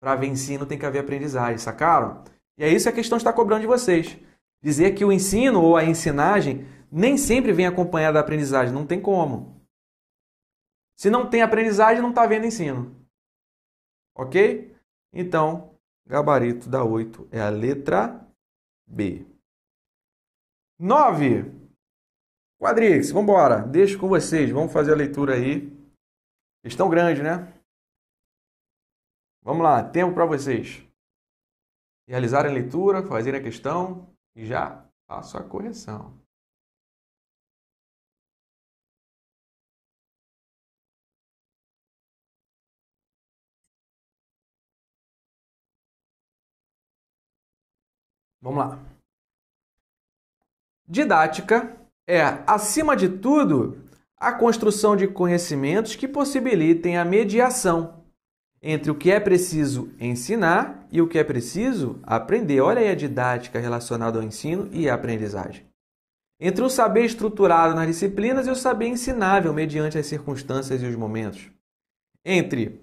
Para haver ensino tem que haver aprendizagem, sacaram? E é isso que a questão está cobrando de vocês. Dizer que o ensino ou a ensinagem nem sempre vem acompanhada da aprendizagem, não tem como. Se não tem aprendizagem, não está havendo ensino. Ok? Então, Gabarito da 8 é a letra B. 9. Quadrix, vamos embora. Deixo com vocês. Vamos fazer a leitura aí. Questão grande, né? Vamos lá, tempo para vocês realizarem a leitura, fazerem a questão e já faço a correção. Vamos lá. Didática é, acima de tudo, a construção de conhecimentos que possibilitem a mediação entre o que é preciso ensinar e o que é preciso aprender. Olha aí a didática relacionada ao ensino e à aprendizagem. Entre o saber estruturado nas disciplinas e o saber ensinável mediante as circunstâncias e os momentos. Entre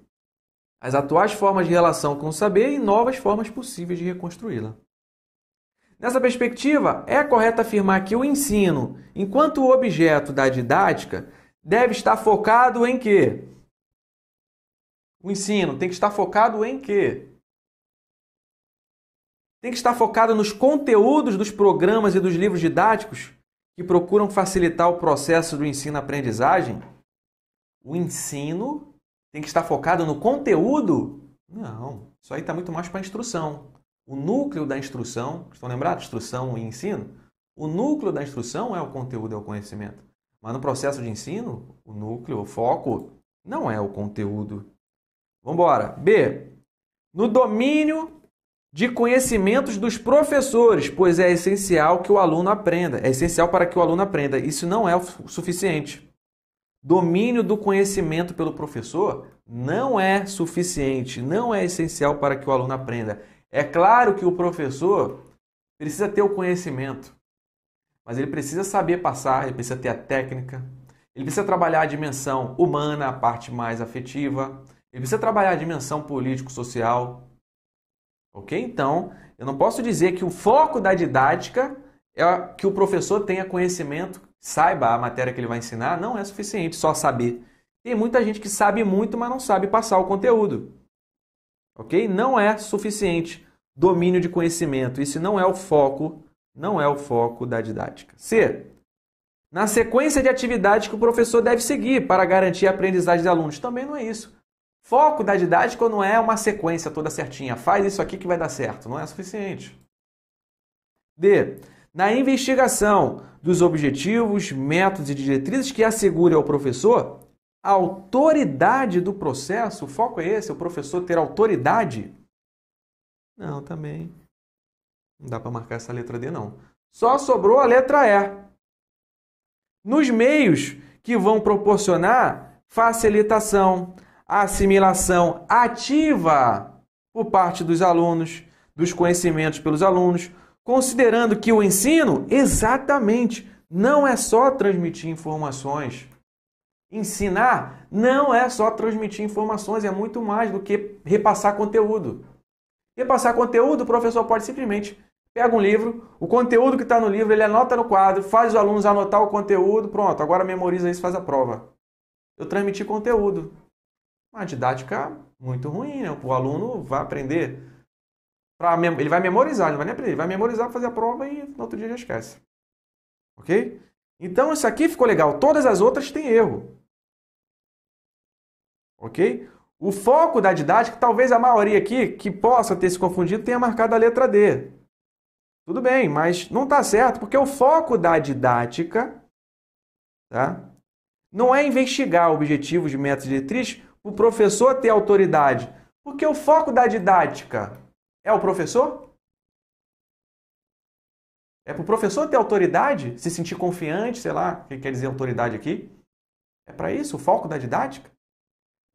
as atuais formas de relação com o saber e novas formas possíveis de reconstruí-la. Nessa perspectiva, é correto afirmar que o ensino, enquanto objeto da didática, deve estar focado em quê? O ensino tem que estar focado em quê? Tem que estar focado nos conteúdos dos programas e dos livros didáticos que procuram facilitar o processo do ensino-aprendizagem? O ensino tem que estar focado no conteúdo? Não, isso aí está muito mais para a instrução. O núcleo da instrução, estão lembrados? Instrução e ensino. O núcleo da instrução é o conteúdo, é o conhecimento. Mas no processo de ensino, o núcleo, o foco, não é o conteúdo. Vamos embora. B. No domínio de conhecimentos dos professores, pois é essencial que o aluno aprenda. É essencial para que o aluno aprenda. Isso não é o suficiente. Domínio do conhecimento pelo professor não é suficiente, não é essencial para que o aluno aprenda. É claro que o professor precisa ter o conhecimento, mas ele precisa saber passar, ele precisa ter a técnica, ele precisa trabalhar a dimensão humana, a parte mais afetiva, ele precisa trabalhar a dimensão político-social. Ok? Então, eu não posso dizer que o foco da didática é que o professor tenha conhecimento, saiba a matéria que ele vai ensinar, não é suficiente só saber. Tem muita gente que sabe muito, mas não sabe passar o conteúdo ok? Não é suficiente domínio de conhecimento. Isso não é o foco, não é o foco da didática. C. Na sequência de atividades que o professor deve seguir para garantir a aprendizagem dos alunos. Também não é isso. Foco da didática não é uma sequência toda certinha. Faz isso aqui que vai dar certo. Não é suficiente. D. Na investigação dos objetivos, métodos e diretrizes que assegure ao professor autoridade do processo, o foco é esse, o professor ter autoridade? Não, também. Não dá para marcar essa letra D, não. Só sobrou a letra E. Nos meios que vão proporcionar facilitação, assimilação ativa por parte dos alunos, dos conhecimentos pelos alunos, considerando que o ensino, exatamente, não é só transmitir informações Ensinar não é só transmitir informações, é muito mais do que repassar conteúdo. Repassar conteúdo, o professor pode simplesmente pega um livro, o conteúdo que está no livro, ele anota no quadro, faz os alunos anotar o conteúdo, pronto, agora memoriza isso, faz a prova. Eu transmiti conteúdo. Uma didática muito ruim, né? O aluno vai aprender. Pra, ele vai memorizar, ele não vai nem aprender, ele vai memorizar, fazer a prova e no outro dia já esquece. Ok? Então isso aqui ficou legal. Todas as outras têm erro ok? O foco da didática, talvez a maioria aqui que possa ter se confundido tenha marcado a letra D. Tudo bem, mas não está certo, porque o foco da didática tá? não é investigar objetivos de metas diretrizes para o professor ter autoridade. Porque o foco da didática é o professor? É para o professor ter autoridade, se sentir confiante, sei lá, o que quer dizer autoridade aqui? É para isso o foco da didática?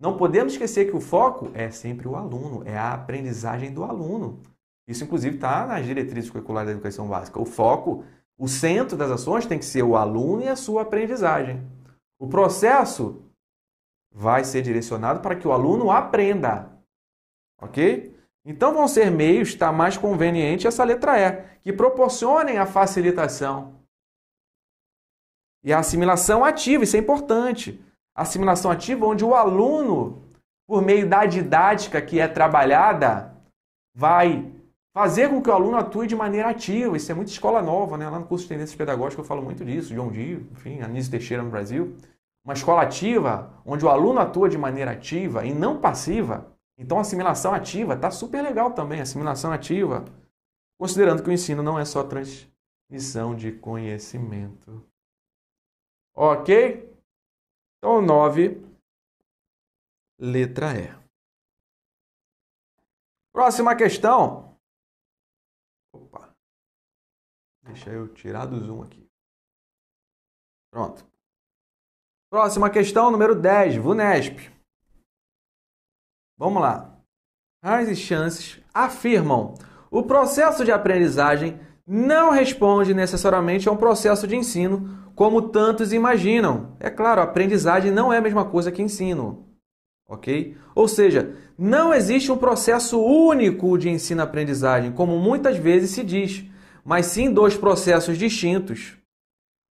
Não podemos esquecer que o foco é sempre o aluno, é a aprendizagem do aluno. Isso, inclusive, está nas diretrizes curriculares da educação básica. O foco, o centro das ações tem que ser o aluno e a sua aprendizagem. O processo vai ser direcionado para que o aluno aprenda. Ok? Então vão ser meios, está mais conveniente essa letra E, que proporcionem a facilitação. E a assimilação ativa, isso é importante assimilação ativa, onde o aluno, por meio da didática que é trabalhada, vai fazer com que o aluno atue de maneira ativa. Isso é muito escola nova, né? Lá no curso de tendências pedagógicas eu falo muito disso, John Dio, enfim, Anísio Teixeira no Brasil. Uma escola ativa, onde o aluno atua de maneira ativa e não passiva. Então, assimilação ativa está super legal também, assimilação ativa, considerando que o ensino não é só transmissão de conhecimento. Ok? Então, 9, letra E. Próxima questão. Opa. Deixa eu tirar do zoom aqui. Pronto. Próxima questão, número 10, VUNESP. Vamos lá. Harris e Chances afirmam o processo de aprendizagem não responde necessariamente a um processo de ensino como tantos imaginam. É claro, aprendizagem não é a mesma coisa que ensino. Ok? Ou seja, não existe um processo único de ensino-aprendizagem, como muitas vezes se diz, mas sim dois processos distintos: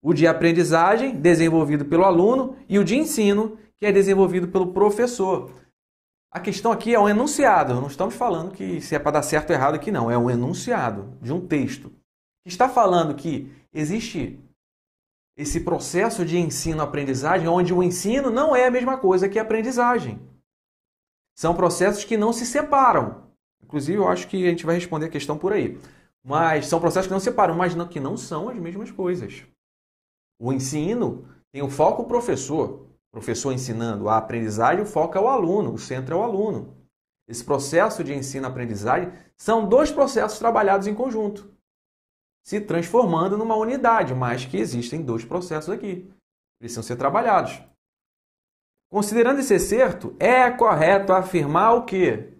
o de aprendizagem, desenvolvido pelo aluno, e o de ensino, que é desenvolvido pelo professor. A questão aqui é um enunciado, não estamos falando que se é para dar certo ou errado aqui, não, é um enunciado de um texto que está falando que existe esse processo de ensino-aprendizagem, onde o ensino não é a mesma coisa que a aprendizagem. São processos que não se separam. Inclusive, eu acho que a gente vai responder a questão por aí. Mas são processos que não se separam, mas não, que não são as mesmas coisas. O ensino tem o foco professor, professor ensinando. A aprendizagem, o foco é o aluno, o centro é o aluno. Esse processo de ensino-aprendizagem são dois processos trabalhados em conjunto se transformando numa unidade, mas que existem dois processos aqui. Precisam ser trabalhados. Considerando esse certo, é correto afirmar o quê?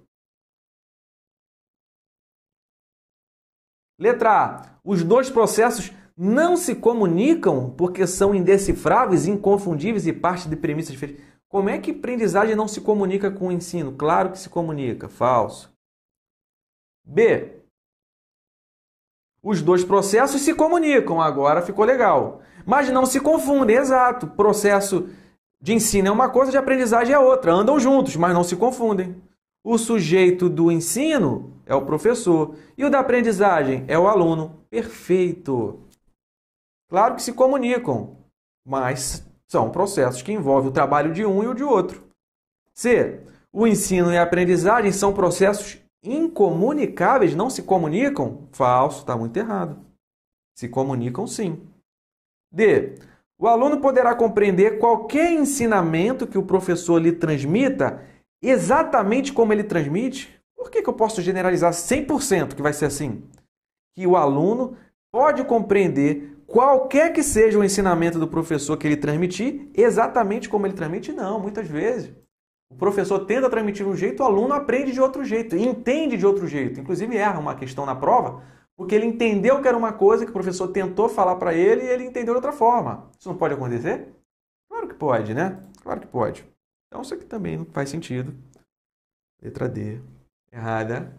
Letra A. Os dois processos não se comunicam porque são indecifráveis, inconfundíveis e parte de premissas diferentes. Como é que aprendizagem não se comunica com o ensino? Claro que se comunica. Falso. B. Os dois processos se comunicam, agora ficou legal. Mas não se confundem, exato. Processo de ensino é uma coisa, de aprendizagem é outra. Andam juntos, mas não se confundem. O sujeito do ensino é o professor e o da aprendizagem é o aluno. Perfeito. Claro que se comunicam, mas são processos que envolvem o trabalho de um e o de outro. C. O ensino e a aprendizagem são processos incomunicáveis não se comunicam? Falso, está muito errado. Se comunicam sim. D. O aluno poderá compreender qualquer ensinamento que o professor lhe transmita exatamente como ele transmite? Por que, que eu posso generalizar 100% que vai ser assim? Que o aluno pode compreender qualquer que seja o ensinamento do professor que ele transmitir exatamente como ele transmite? Não, muitas vezes. O professor tenta transmitir um jeito, o aluno aprende de outro jeito, entende de outro jeito, inclusive erra uma questão na prova, porque ele entendeu que era uma coisa que o professor tentou falar para ele e ele entendeu de outra forma. Isso não pode acontecer? Claro que pode, né? Claro que pode. Então isso aqui também não faz sentido. Letra D, errada.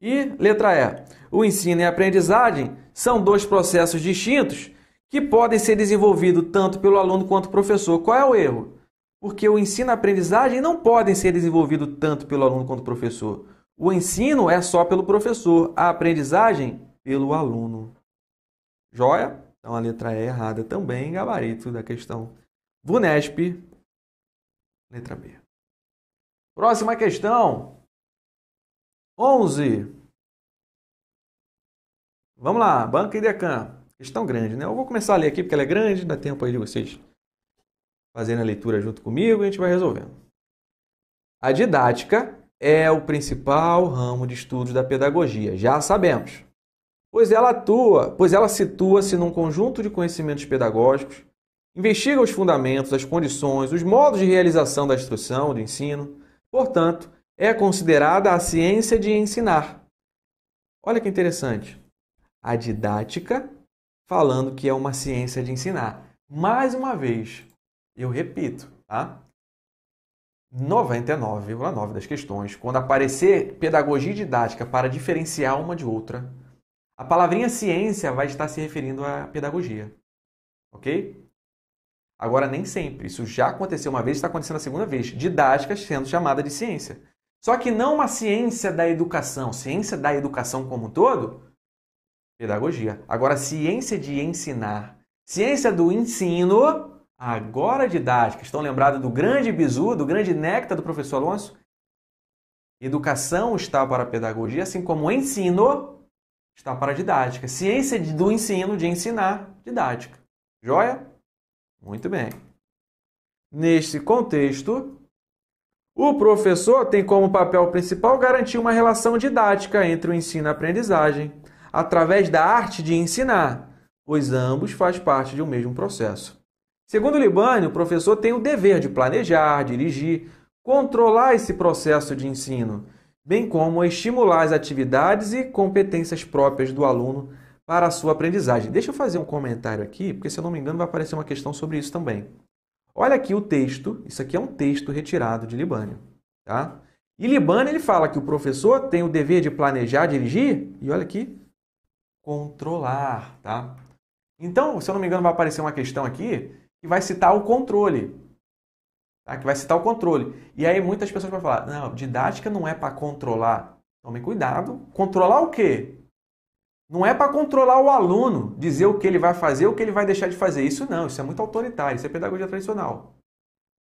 E letra E. O ensino e a aprendizagem são dois processos distintos que podem ser desenvolvidos tanto pelo aluno quanto pelo professor. Qual é o erro? porque o ensino e a aprendizagem não podem ser desenvolvidos tanto pelo aluno quanto pelo professor. O ensino é só pelo professor, a aprendizagem pelo aluno. Joia? Então a letra E é errada também, gabarito da questão. VUNESP, letra B. Próxima questão. 11. Vamos lá, Banca e Decan. Questão grande, né? Eu vou começar a ler aqui porque ela é grande, dá tempo aí de vocês fazendo a leitura junto comigo e a gente vai resolvendo. A didática é o principal ramo de estudos da pedagogia, já sabemos. Pois ela atua, pois ela situa-se num conjunto de conhecimentos pedagógicos, investiga os fundamentos, as condições, os modos de realização da instrução, do ensino. Portanto, é considerada a ciência de ensinar. Olha que interessante. A didática falando que é uma ciência de ensinar. Mais uma vez, eu repito, tá? 99,9 das questões, quando aparecer pedagogia didática para diferenciar uma de outra, a palavrinha ciência vai estar se referindo à pedagogia. Ok? Agora, nem sempre. Isso já aconteceu uma vez, está acontecendo a segunda vez. Didática sendo chamada de ciência. Só que não uma ciência da educação. Ciência da educação como um todo? Pedagogia. Agora, ciência de ensinar. Ciência do ensino Agora didática, estão lembrados do grande bizu, do grande néctar do professor Alonso? Educação está para a pedagogia, assim como ensino está para a didática. Ciência do ensino, de ensinar, didática. Joia? Muito bem. Neste contexto, o professor tem como papel principal garantir uma relação didática entre o ensino e a aprendizagem, através da arte de ensinar, pois ambos fazem parte de um mesmo processo. Segundo Libani, o professor tem o dever de planejar, dirigir, controlar esse processo de ensino, bem como estimular as atividades e competências próprias do aluno para a sua aprendizagem. Deixa eu fazer um comentário aqui, porque se eu não me engano vai aparecer uma questão sobre isso também. Olha aqui o texto, isso aqui é um texto retirado de Libânio, tá? E Libânio ele fala que o professor tem o dever de planejar, dirigir e olha aqui, controlar, tá? Então, se eu não me engano vai aparecer uma questão aqui que vai citar o controle. Tá? Que vai citar o controle. E aí muitas pessoas vão falar, não, didática não é para controlar. Tome cuidado. Controlar o quê? Não é para controlar o aluno, dizer o que ele vai fazer, o que ele vai deixar de fazer. Isso não, isso é muito autoritário, isso é pedagogia tradicional.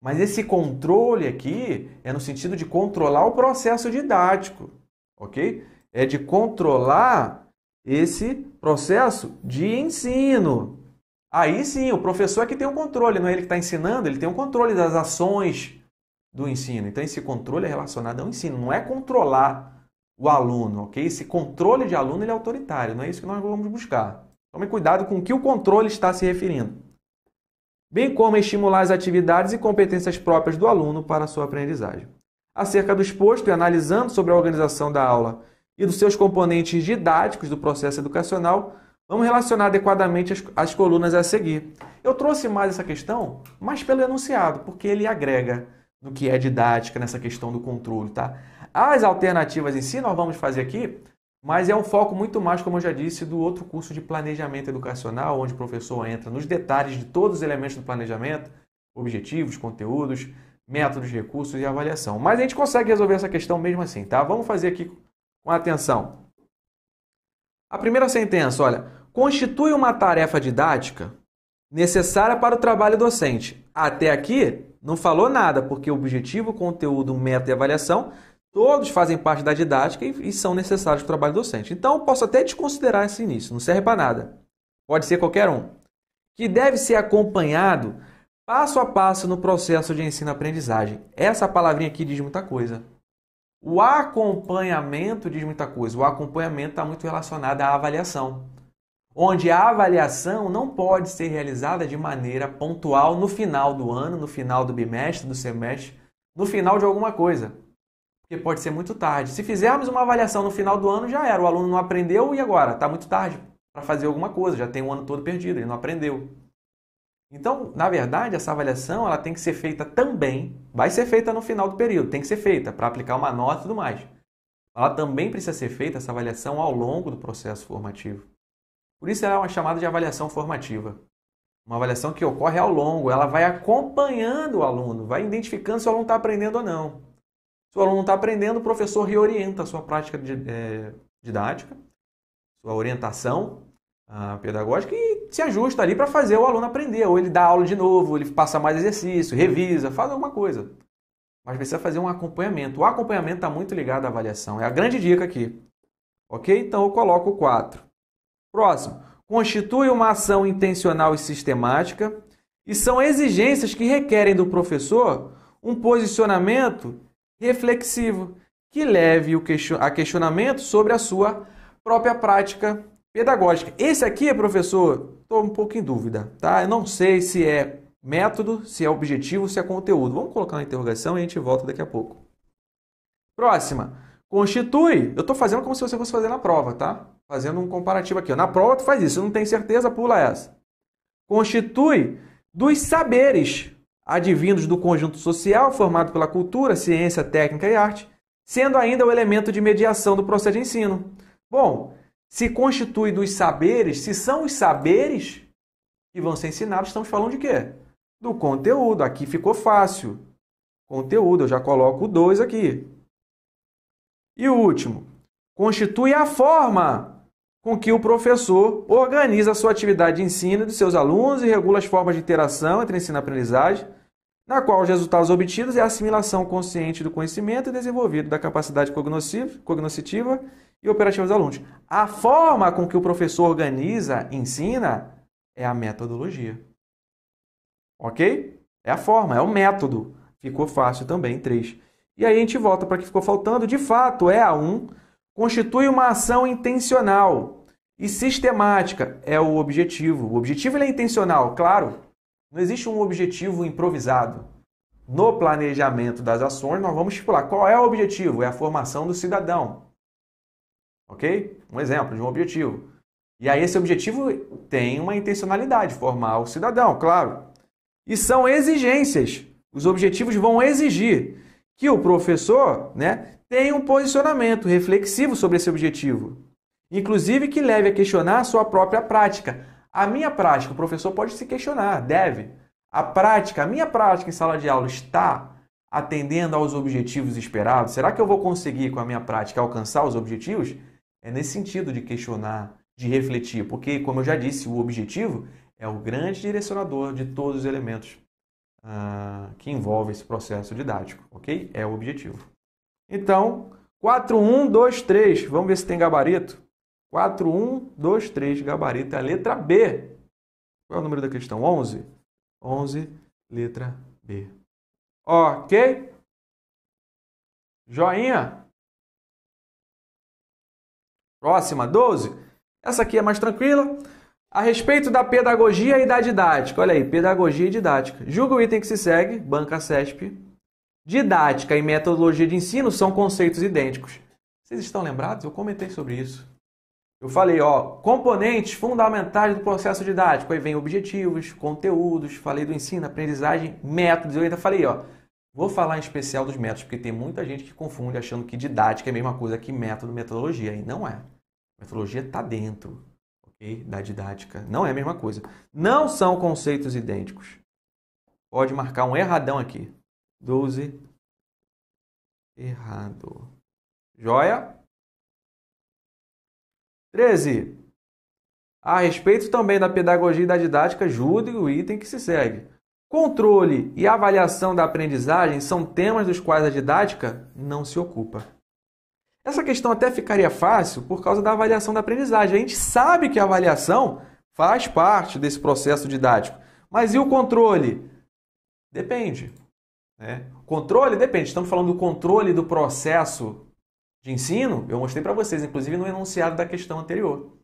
Mas esse controle aqui é no sentido de controlar o processo didático, ok? É de controlar esse processo de ensino. Aí sim, o professor é que tem o controle, não é ele que está ensinando, ele tem o controle das ações do ensino. Então, esse controle é relacionado ao ensino, não é controlar o aluno, ok? Esse controle de aluno ele é autoritário, não é isso que nós vamos buscar. Tome cuidado com o que o controle está se referindo, bem como estimular as atividades e competências próprias do aluno para a sua aprendizagem. Acerca do exposto e analisando sobre a organização da aula e dos seus componentes didáticos do processo educacional, Vamos relacionar adequadamente as, as colunas a seguir. Eu trouxe mais essa questão, mas pelo enunciado, porque ele agrega no que é didática nessa questão do controle, tá? As alternativas em si nós vamos fazer aqui, mas é um foco muito mais, como eu já disse, do outro curso de planejamento educacional, onde o professor entra nos detalhes de todos os elementos do planejamento, objetivos, conteúdos, métodos, recursos e avaliação. Mas a gente consegue resolver essa questão mesmo assim, tá? Vamos fazer aqui com atenção. A primeira sentença, olha, constitui uma tarefa didática necessária para o trabalho docente. Até aqui não falou nada, porque o objetivo, conteúdo, método e avaliação, todos fazem parte da didática e, e são necessários para o trabalho docente. Então, posso até desconsiderar esse início, não serve para nada. Pode ser qualquer um. Que deve ser acompanhado passo a passo no processo de ensino-aprendizagem. Essa palavrinha aqui diz muita coisa. O acompanhamento diz muita coisa. O acompanhamento está muito relacionado à avaliação onde a avaliação não pode ser realizada de maneira pontual no final do ano, no final do bimestre, do semestre, no final de alguma coisa. Porque pode ser muito tarde. Se fizermos uma avaliação no final do ano, já era. O aluno não aprendeu e agora? Está muito tarde para fazer alguma coisa, já tem um ano todo perdido, ele não aprendeu. Então, na verdade, essa avaliação ela tem que ser feita também, vai ser feita no final do período, tem que ser feita para aplicar uma nota e tudo mais. Ela também precisa ser feita, essa avaliação, ao longo do processo formativo. Por isso ela é uma chamada de avaliação formativa. Uma avaliação que ocorre ao longo, ela vai acompanhando o aluno, vai identificando se o aluno está aprendendo ou não. Se o aluno não está aprendendo, o professor reorienta a sua prática é, didática, sua orientação ah, pedagógica e se ajusta ali para fazer o aluno aprender. Ou ele dá aula de novo, ele passa mais exercício, revisa, faz alguma coisa. Mas precisa fazer um acompanhamento. O acompanhamento está muito ligado à avaliação. É a grande dica aqui. Ok? Então eu coloco o 4. Próximo. Constitui uma ação intencional e sistemática e são exigências que requerem do professor um posicionamento reflexivo que leve o question a questionamento sobre a sua própria prática pedagógica. Esse aqui, professor, estou um pouco em dúvida, tá? Eu não sei se é método, se é objetivo, se é conteúdo. Vamos colocar uma interrogação e a gente volta daqui a pouco. Próxima. Constitui. Eu estou fazendo como se você fosse fazer na prova, tá? Fazendo um comparativo aqui. Na prova, tu faz isso. Se não tem certeza, pula essa. Constitui dos saberes advindos do conjunto social formado pela cultura, ciência, técnica e arte, sendo ainda o elemento de mediação do processo de ensino. Bom, se constitui dos saberes, se são os saberes que vão ser ensinados, estamos falando de quê? Do conteúdo. Aqui ficou fácil. Conteúdo, eu já coloco dois aqui. E o último, constitui a forma com que o professor organiza a sua atividade de ensino de seus alunos e regula as formas de interação entre ensino e aprendizagem, na qual os resultados obtidos é a assimilação consciente do conhecimento e desenvolvido da capacidade cognoscitiva e operativa dos alunos. A forma com que o professor organiza, ensina, é a metodologia. Ok? É a forma, é o método. Ficou fácil também, três. E aí a gente volta para que ficou faltando. De fato, é a 1, um, constitui uma ação intencional e sistemática é o objetivo. O objetivo é intencional, claro. Não existe um objetivo improvisado. No planejamento das ações, nós vamos estipular qual é o objetivo. É a formação do cidadão. Ok? Um exemplo de um objetivo. E aí, esse objetivo tem uma intencionalidade, formar o cidadão, claro. E são exigências. Os objetivos vão exigir que o professor né, tenha um posicionamento reflexivo sobre esse objetivo. Inclusive que leve a questionar a sua própria prática. A minha prática, o professor pode se questionar, deve. A prática, a minha prática em sala de aula está atendendo aos objetivos esperados? Será que eu vou conseguir com a minha prática alcançar os objetivos? É nesse sentido de questionar, de refletir, porque, como eu já disse, o objetivo é o grande direcionador de todos os elementos ah, que envolvem esse processo didático, ok? É o objetivo. Então, 4, 1, 2, 3. Vamos ver se tem gabarito. 4, 1, 2, 3, gabarito é a letra B. Qual é o número da questão? 11? 11, letra B. Ok? Joinha? Próxima, 12. Essa aqui é mais tranquila. A respeito da pedagogia e da didática. Olha aí, pedagogia e didática. Julga o item que se segue, banca CESP. Didática e metodologia de ensino são conceitos idênticos. Vocês estão lembrados? Eu comentei sobre isso. Eu falei, ó, componentes fundamentais do processo didático. Aí vem objetivos, conteúdos, falei do ensino, aprendizagem, métodos. Eu ainda falei, ó, vou falar em especial dos métodos, porque tem muita gente que confunde achando que didática é a mesma coisa que método, metodologia. E não é. metodologia está dentro okay, da didática. Não é a mesma coisa. Não são conceitos idênticos. Pode marcar um erradão aqui. 12. Errado. Joia? 13. A respeito também da pedagogia e da didática, julgue o item que se segue. Controle e avaliação da aprendizagem são temas dos quais a didática não se ocupa. Essa questão até ficaria fácil por causa da avaliação da aprendizagem. A gente sabe que a avaliação faz parte desse processo didático. Mas e o controle? Depende. Né? Controle depende. Estamos falando do controle do processo de ensino, eu mostrei para vocês, inclusive no enunciado da questão anterior.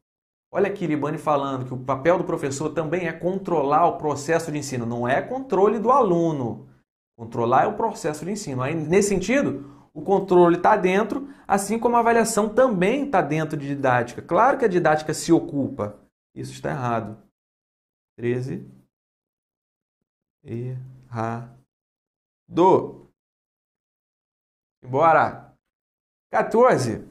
Olha aqui Libani falando que o papel do professor também é controlar o processo de ensino, não é controle do aluno. Controlar é o processo de ensino. Aí, nesse sentido, o controle está dentro, assim como a avaliação também está dentro de didática. Claro que a didática se ocupa. Isso está errado. 13. Errado. Bora! 14.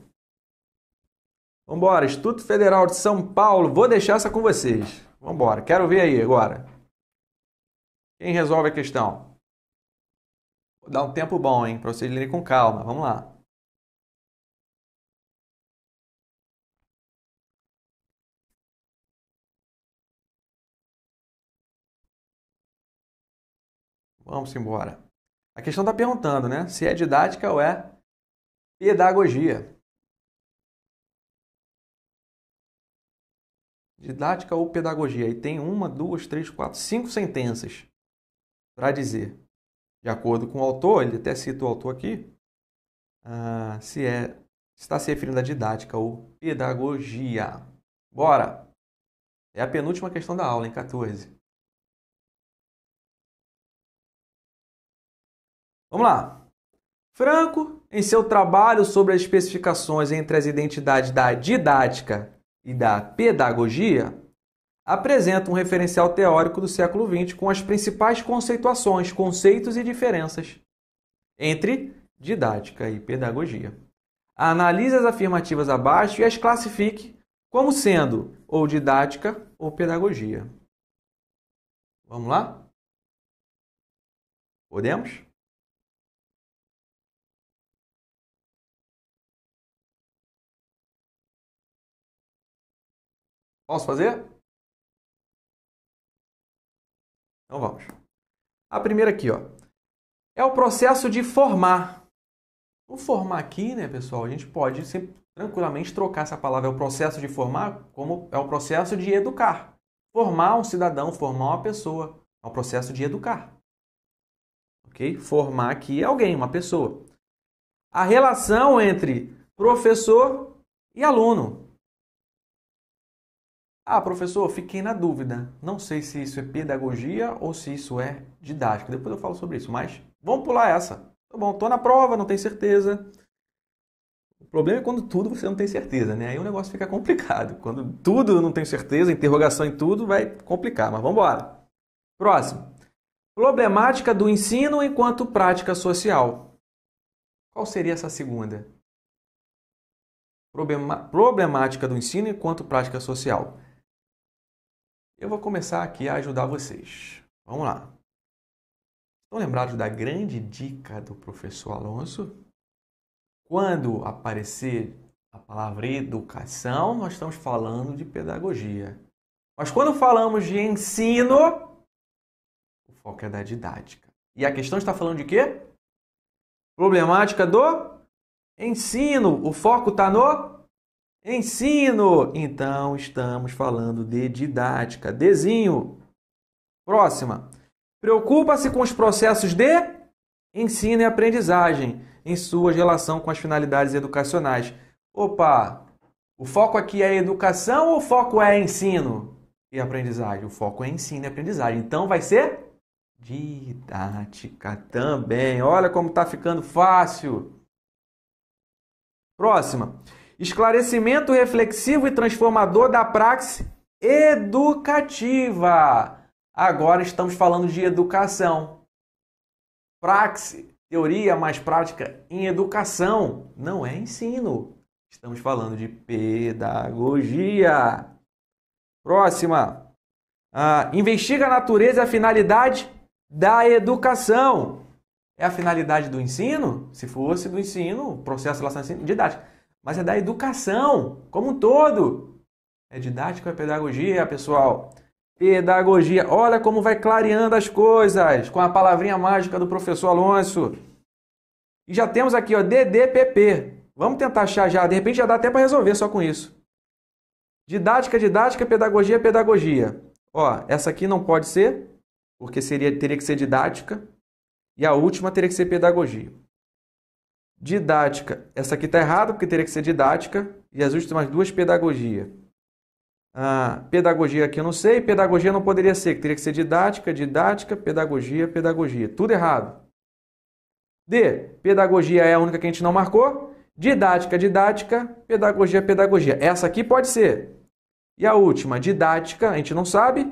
Vambora, Instituto Federal de São Paulo, vou deixar essa com vocês. Vambora, quero ver aí agora. Quem resolve a questão? Vou dar um tempo bom, hein, para vocês lerem com calma. Vamos lá. Vamos embora. A questão está perguntando, né? Se é didática ou é Pedagogia. Didática ou pedagogia. E tem uma, duas, três, quatro, cinco sentenças para dizer. De acordo com o autor, ele até cita o autor aqui, uh, se é está se referindo à didática ou pedagogia. Bora! É a penúltima questão da aula, em 14. Vamos lá! Franco, em seu trabalho sobre as especificações entre as identidades da didática e da pedagogia, apresenta um referencial teórico do século XX com as principais conceituações, conceitos e diferenças entre didática e pedagogia. Analise as afirmativas abaixo e as classifique como sendo ou didática ou pedagogia. Vamos lá? Podemos? Posso fazer? Então vamos. A primeira aqui, ó. É o processo de formar. O formar aqui, né, pessoal, a gente pode sempre, tranquilamente trocar essa palavra é o processo de formar como é o processo de educar. Formar um cidadão, formar uma pessoa, é o processo de educar. OK? Formar aqui é alguém, uma pessoa. A relação entre professor e aluno. Ah, professor, fiquei na dúvida. Não sei se isso é pedagogia ou se isso é didática. Depois eu falo sobre isso, mas vamos pular essa. Tá bom, tô na prova, não tenho certeza. O problema é quando tudo você não tem certeza, né? Aí o negócio fica complicado. Quando tudo eu não tenho certeza, interrogação em tudo, vai complicar, mas vamos embora. Próximo. Problemática do ensino enquanto prática social. Qual seria essa segunda? Problema... Problemática do ensino enquanto prática social. Eu vou começar aqui a ajudar vocês. Vamos lá. Estão lembrados da grande dica do professor Alonso? Quando aparecer a palavra educação, nós estamos falando de pedagogia. Mas quando falamos de ensino, o foco é da didática. E a questão está falando de quê? Problemática do ensino. O foco está no Ensino! Então, estamos falando de didática. Desenho. Próxima. Preocupa-se com os processos de ensino e aprendizagem em sua relação com as finalidades educacionais. Opa! O foco aqui é educação ou o foco é ensino e aprendizagem? O foco é ensino e aprendizagem. Então vai ser didática também. Olha como está ficando fácil. Próxima esclarecimento reflexivo e transformador da praxe educativa. Agora estamos falando de educação. Praxe, teoria mais prática em educação, não é ensino. Estamos falando de pedagogia. Próxima. Ah, investiga a natureza e a finalidade da educação. É a finalidade do ensino? Se fosse do ensino, processo de relação ensino didática mas é da educação como um todo. É didática é pedagogia, pessoal? Pedagogia. Olha como vai clareando as coisas com a palavrinha mágica do professor Alonso. E já temos aqui, ó, DDPP. Vamos tentar achar já. De repente já dá até para resolver só com isso. Didática, didática, pedagogia, pedagogia. Ó, essa aqui não pode ser, porque seria, teria que ser didática. E a última teria que ser pedagogia. Didática. Essa aqui está errada porque teria que ser didática. E as últimas duas, pedagogia. Ah, pedagogia aqui eu não sei. Pedagogia não poderia ser, que teria que ser didática, didática, pedagogia, pedagogia. Tudo errado. D. Pedagogia é a única que a gente não marcou. Didática, didática, pedagogia, pedagogia. Essa aqui pode ser. E a última, didática, a gente não sabe.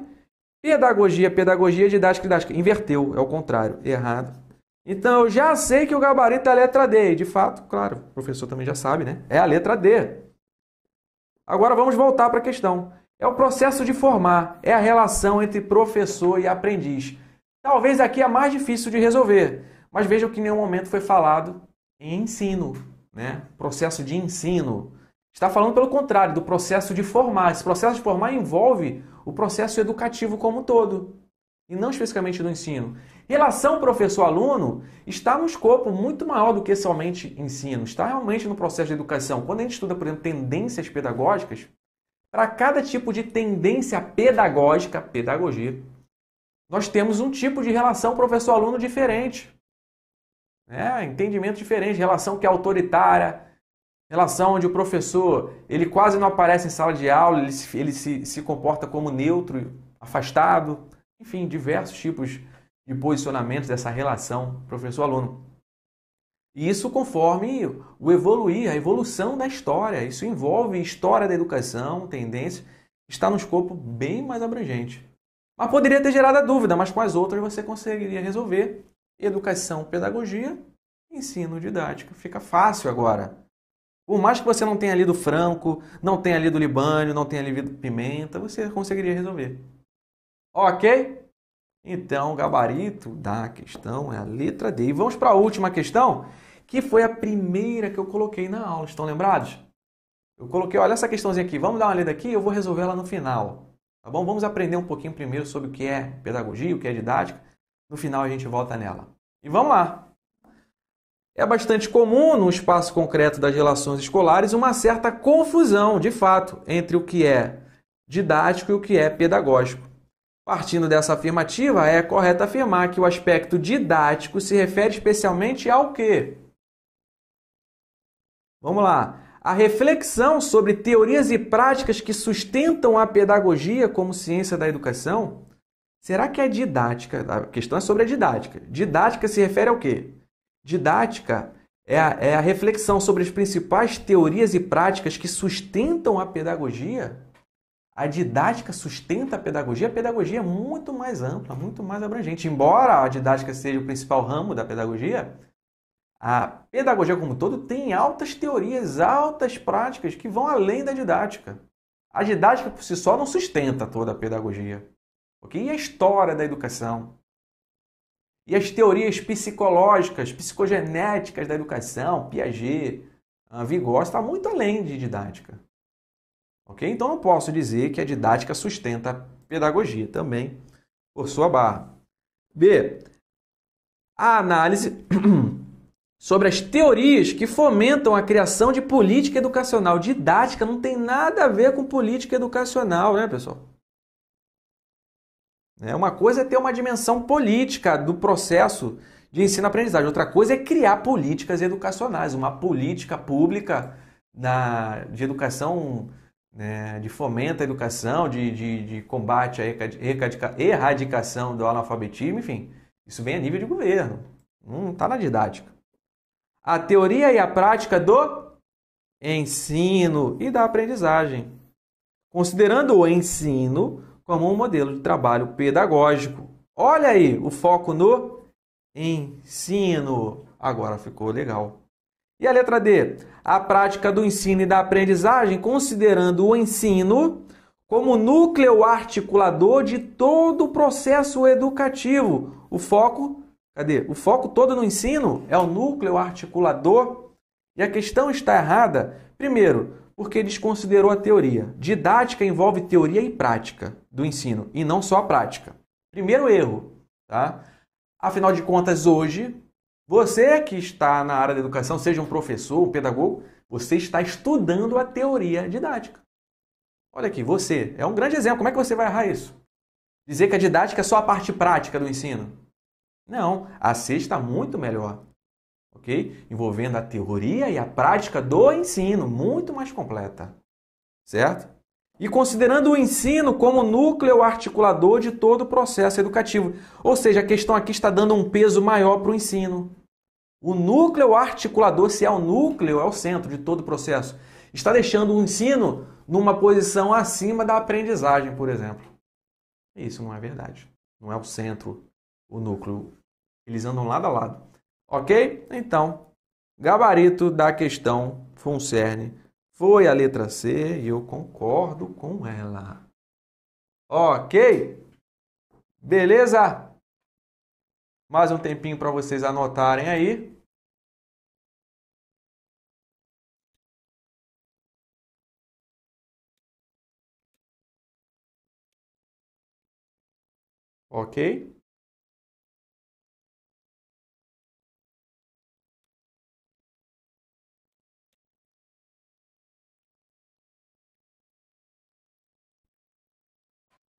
Pedagogia, pedagogia, didática, didática. Inverteu, é o contrário. Errado. Então, eu já sei que o gabarito é a letra D. E, de fato, claro, o professor também já sabe, né? É a letra D. Agora vamos voltar para a questão. É o processo de formar, é a relação entre professor e aprendiz. Talvez aqui a é mais difícil de resolver, mas vejam que em nenhum momento foi falado em ensino, né? Processo de ensino. Está falando pelo contrário, do processo de formar. Esse processo de formar envolve o processo educativo como um todo, e não especificamente do ensino. Relação professor-aluno está num escopo muito maior do que somente ensino, está realmente no processo de educação. Quando a gente estuda, por exemplo, tendências pedagógicas, para cada tipo de tendência pedagógica, pedagogia, nós temos um tipo de relação professor-aluno diferente. É, entendimento diferente, relação que é autoritária, relação onde o professor ele quase não aparece em sala de aula, ele, se, ele se, se comporta como neutro, afastado, enfim, diversos tipos de de posicionamentos dessa relação professor-aluno. E isso conforme o evoluir, a evolução da história. Isso envolve história da educação, tendência, está no escopo bem mais abrangente. Mas poderia ter gerado a dúvida, mas quais outras você conseguiria resolver? Educação, pedagogia, ensino didático. Fica fácil agora. Por mais que você não tenha lido Franco, não tenha lido Libânio, não tenha lido Pimenta, você conseguiria resolver. Ok? Então, o gabarito da questão é a letra D. E vamos para a última questão, que foi a primeira que eu coloquei na aula. Estão lembrados? Eu coloquei, olha essa questãozinha aqui, vamos dar uma lida aqui, eu vou resolver ela no final. Tá bom? Vamos aprender um pouquinho primeiro sobre o que é pedagogia, o que é didática. No final a gente volta nela. E vamos lá. É bastante comum no espaço concreto das relações escolares uma certa confusão, de fato, entre o que é didático e o que é pedagógico. Partindo dessa afirmativa, é correto afirmar que o aspecto didático se refere especialmente ao quê? Vamos lá. A reflexão sobre teorias e práticas que sustentam a pedagogia como ciência da educação? Será que a é didática, a questão é sobre a didática. Didática se refere ao quê? Didática é a, é a reflexão sobre as principais teorias e práticas que sustentam a pedagogia? a didática sustenta a pedagogia, a pedagogia é muito mais ampla, muito mais abrangente. Embora a didática seja o principal ramo da pedagogia, a pedagogia como um todo tem altas teorias, altas práticas que vão além da didática. A didática por si só não sustenta toda a pedagogia. ok? E a história da educação? E as teorias psicológicas, psicogenéticas da educação, Piaget, Vygotsky, está muito além de didática. Ok? Então não posso dizer que a didática sustenta a pedagogia também, por sua barra. B. A análise sobre as teorias que fomentam a criação de política educacional. Didática não tem nada a ver com política educacional, né, pessoal? É uma coisa é ter uma dimensão política do processo de ensino-aprendizagem, outra coisa é criar políticas educacionais, uma política pública na, de educação né, de fomento à educação, de, de, de combate à erradicação do analfabetismo, enfim, isso vem a nível de governo, não está na didática. A teoria e a prática do ensino e da aprendizagem, considerando o ensino como um modelo de trabalho pedagógico. Olha aí o foco no ensino. Agora ficou legal. E a letra D, a prática do ensino e da aprendizagem, considerando o ensino como núcleo articulador de todo o processo educativo. O foco, cadê? O foco todo no ensino é o núcleo articulador. E a questão está errada, primeiro, porque desconsiderou a teoria. Didática envolve teoria e prática do ensino, e não só a prática. Primeiro erro, tá? Afinal de contas, hoje, você que está na área da educação, seja um professor, um pedagogo, você está estudando a teoria didática. Olha aqui, você é um grande exemplo. Como é que você vai errar isso? Dizer que a didática é só a parte prática do ensino. Não, a C está muito melhor. Ok? Envolvendo a teoria e a prática do ensino, muito mais completa. Certo? E considerando o ensino como núcleo articulador de todo o processo educativo. Ou seja, a questão aqui está dando um peso maior para o ensino o núcleo articulador, se é o núcleo, é o centro de todo o processo. Está deixando o ensino numa posição acima da aprendizagem, por exemplo. Isso não é verdade. Não é o centro, o núcleo. Eles andam lado a lado. Ok? Então, gabarito da questão Funcerne foi a letra C e eu concordo com ela. Ok? Beleza? Mais um tempinho para vocês anotarem aí. ok?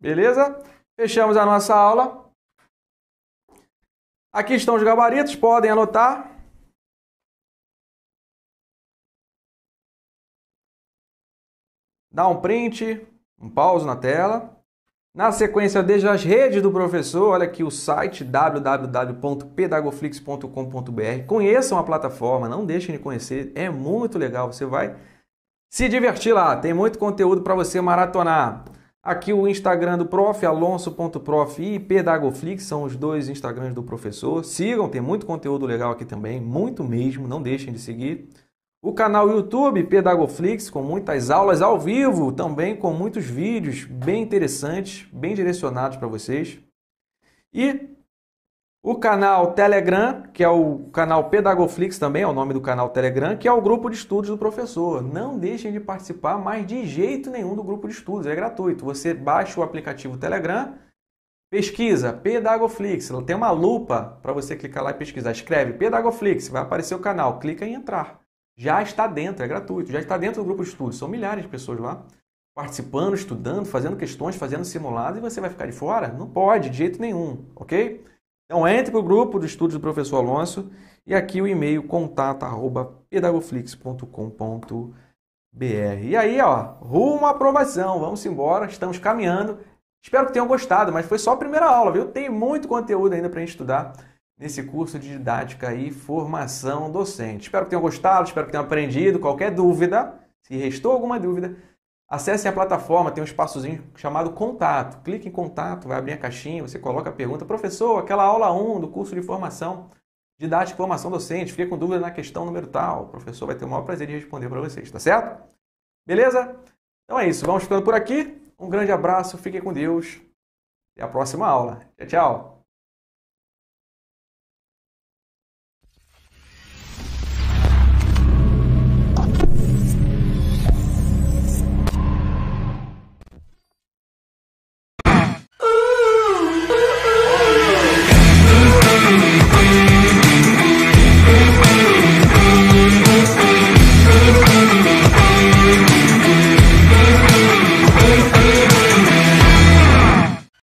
Beleza? Fechamos a nossa aula. Aqui estão os gabaritos, podem anotar. Dá um print, um pause na tela. Na sequência, desde as redes do professor, olha aqui o site www.pedagoflix.com.br. Conheçam a plataforma, não deixem de conhecer, é muito legal, você vai se divertir lá, tem muito conteúdo para você maratonar. Aqui o Instagram do prof, alonso.prof e Pedagoflix, são os dois Instagrams do professor. Sigam, tem muito conteúdo legal aqui também, muito mesmo, não deixem de seguir. O canal YouTube Pedagoflix, com muitas aulas ao vivo, também com muitos vídeos bem interessantes, bem direcionados para vocês. E o canal Telegram, que é o canal Pedagoflix também, é o nome do canal Telegram, que é o grupo de estudos do professor. Não deixem de participar mais de jeito nenhum do grupo de estudos, é gratuito. Você baixa o aplicativo Telegram, pesquisa Pedagoflix, tem uma lupa para você clicar lá e pesquisar. Escreve Pedagoflix, vai aparecer o canal, clica em entrar já está dentro, é gratuito, já está dentro do grupo de estudo. São milhares de pessoas lá participando, estudando, fazendo questões, fazendo simulados e você vai ficar de fora? Não pode, de jeito nenhum, ok? Então entre para o grupo de estudos do professor Alonso e aqui o e-mail contato@pedagoflix.com.br. E aí, ó, rumo à aprovação. Vamos embora, estamos caminhando. Espero que tenham gostado, mas foi só a primeira aula, viu? Tem muito conteúdo ainda para a gente estudar nesse curso de didática e formação docente. Espero que tenham gostado, espero que tenham aprendido. Qualquer dúvida, se restou alguma dúvida, acessem a plataforma, tem um espaçozinho chamado Contato. Clique em Contato, vai abrir a caixinha, você coloca a pergunta. Professor, aquela aula 1 do curso de formação didática e formação docente, fica com dúvida na questão número tal. O professor vai ter o maior prazer de responder para vocês, tá certo? Beleza? Então é isso, vamos ficando por aqui. Um grande abraço, fiquem com Deus. Até a próxima aula. Tchau, tchau.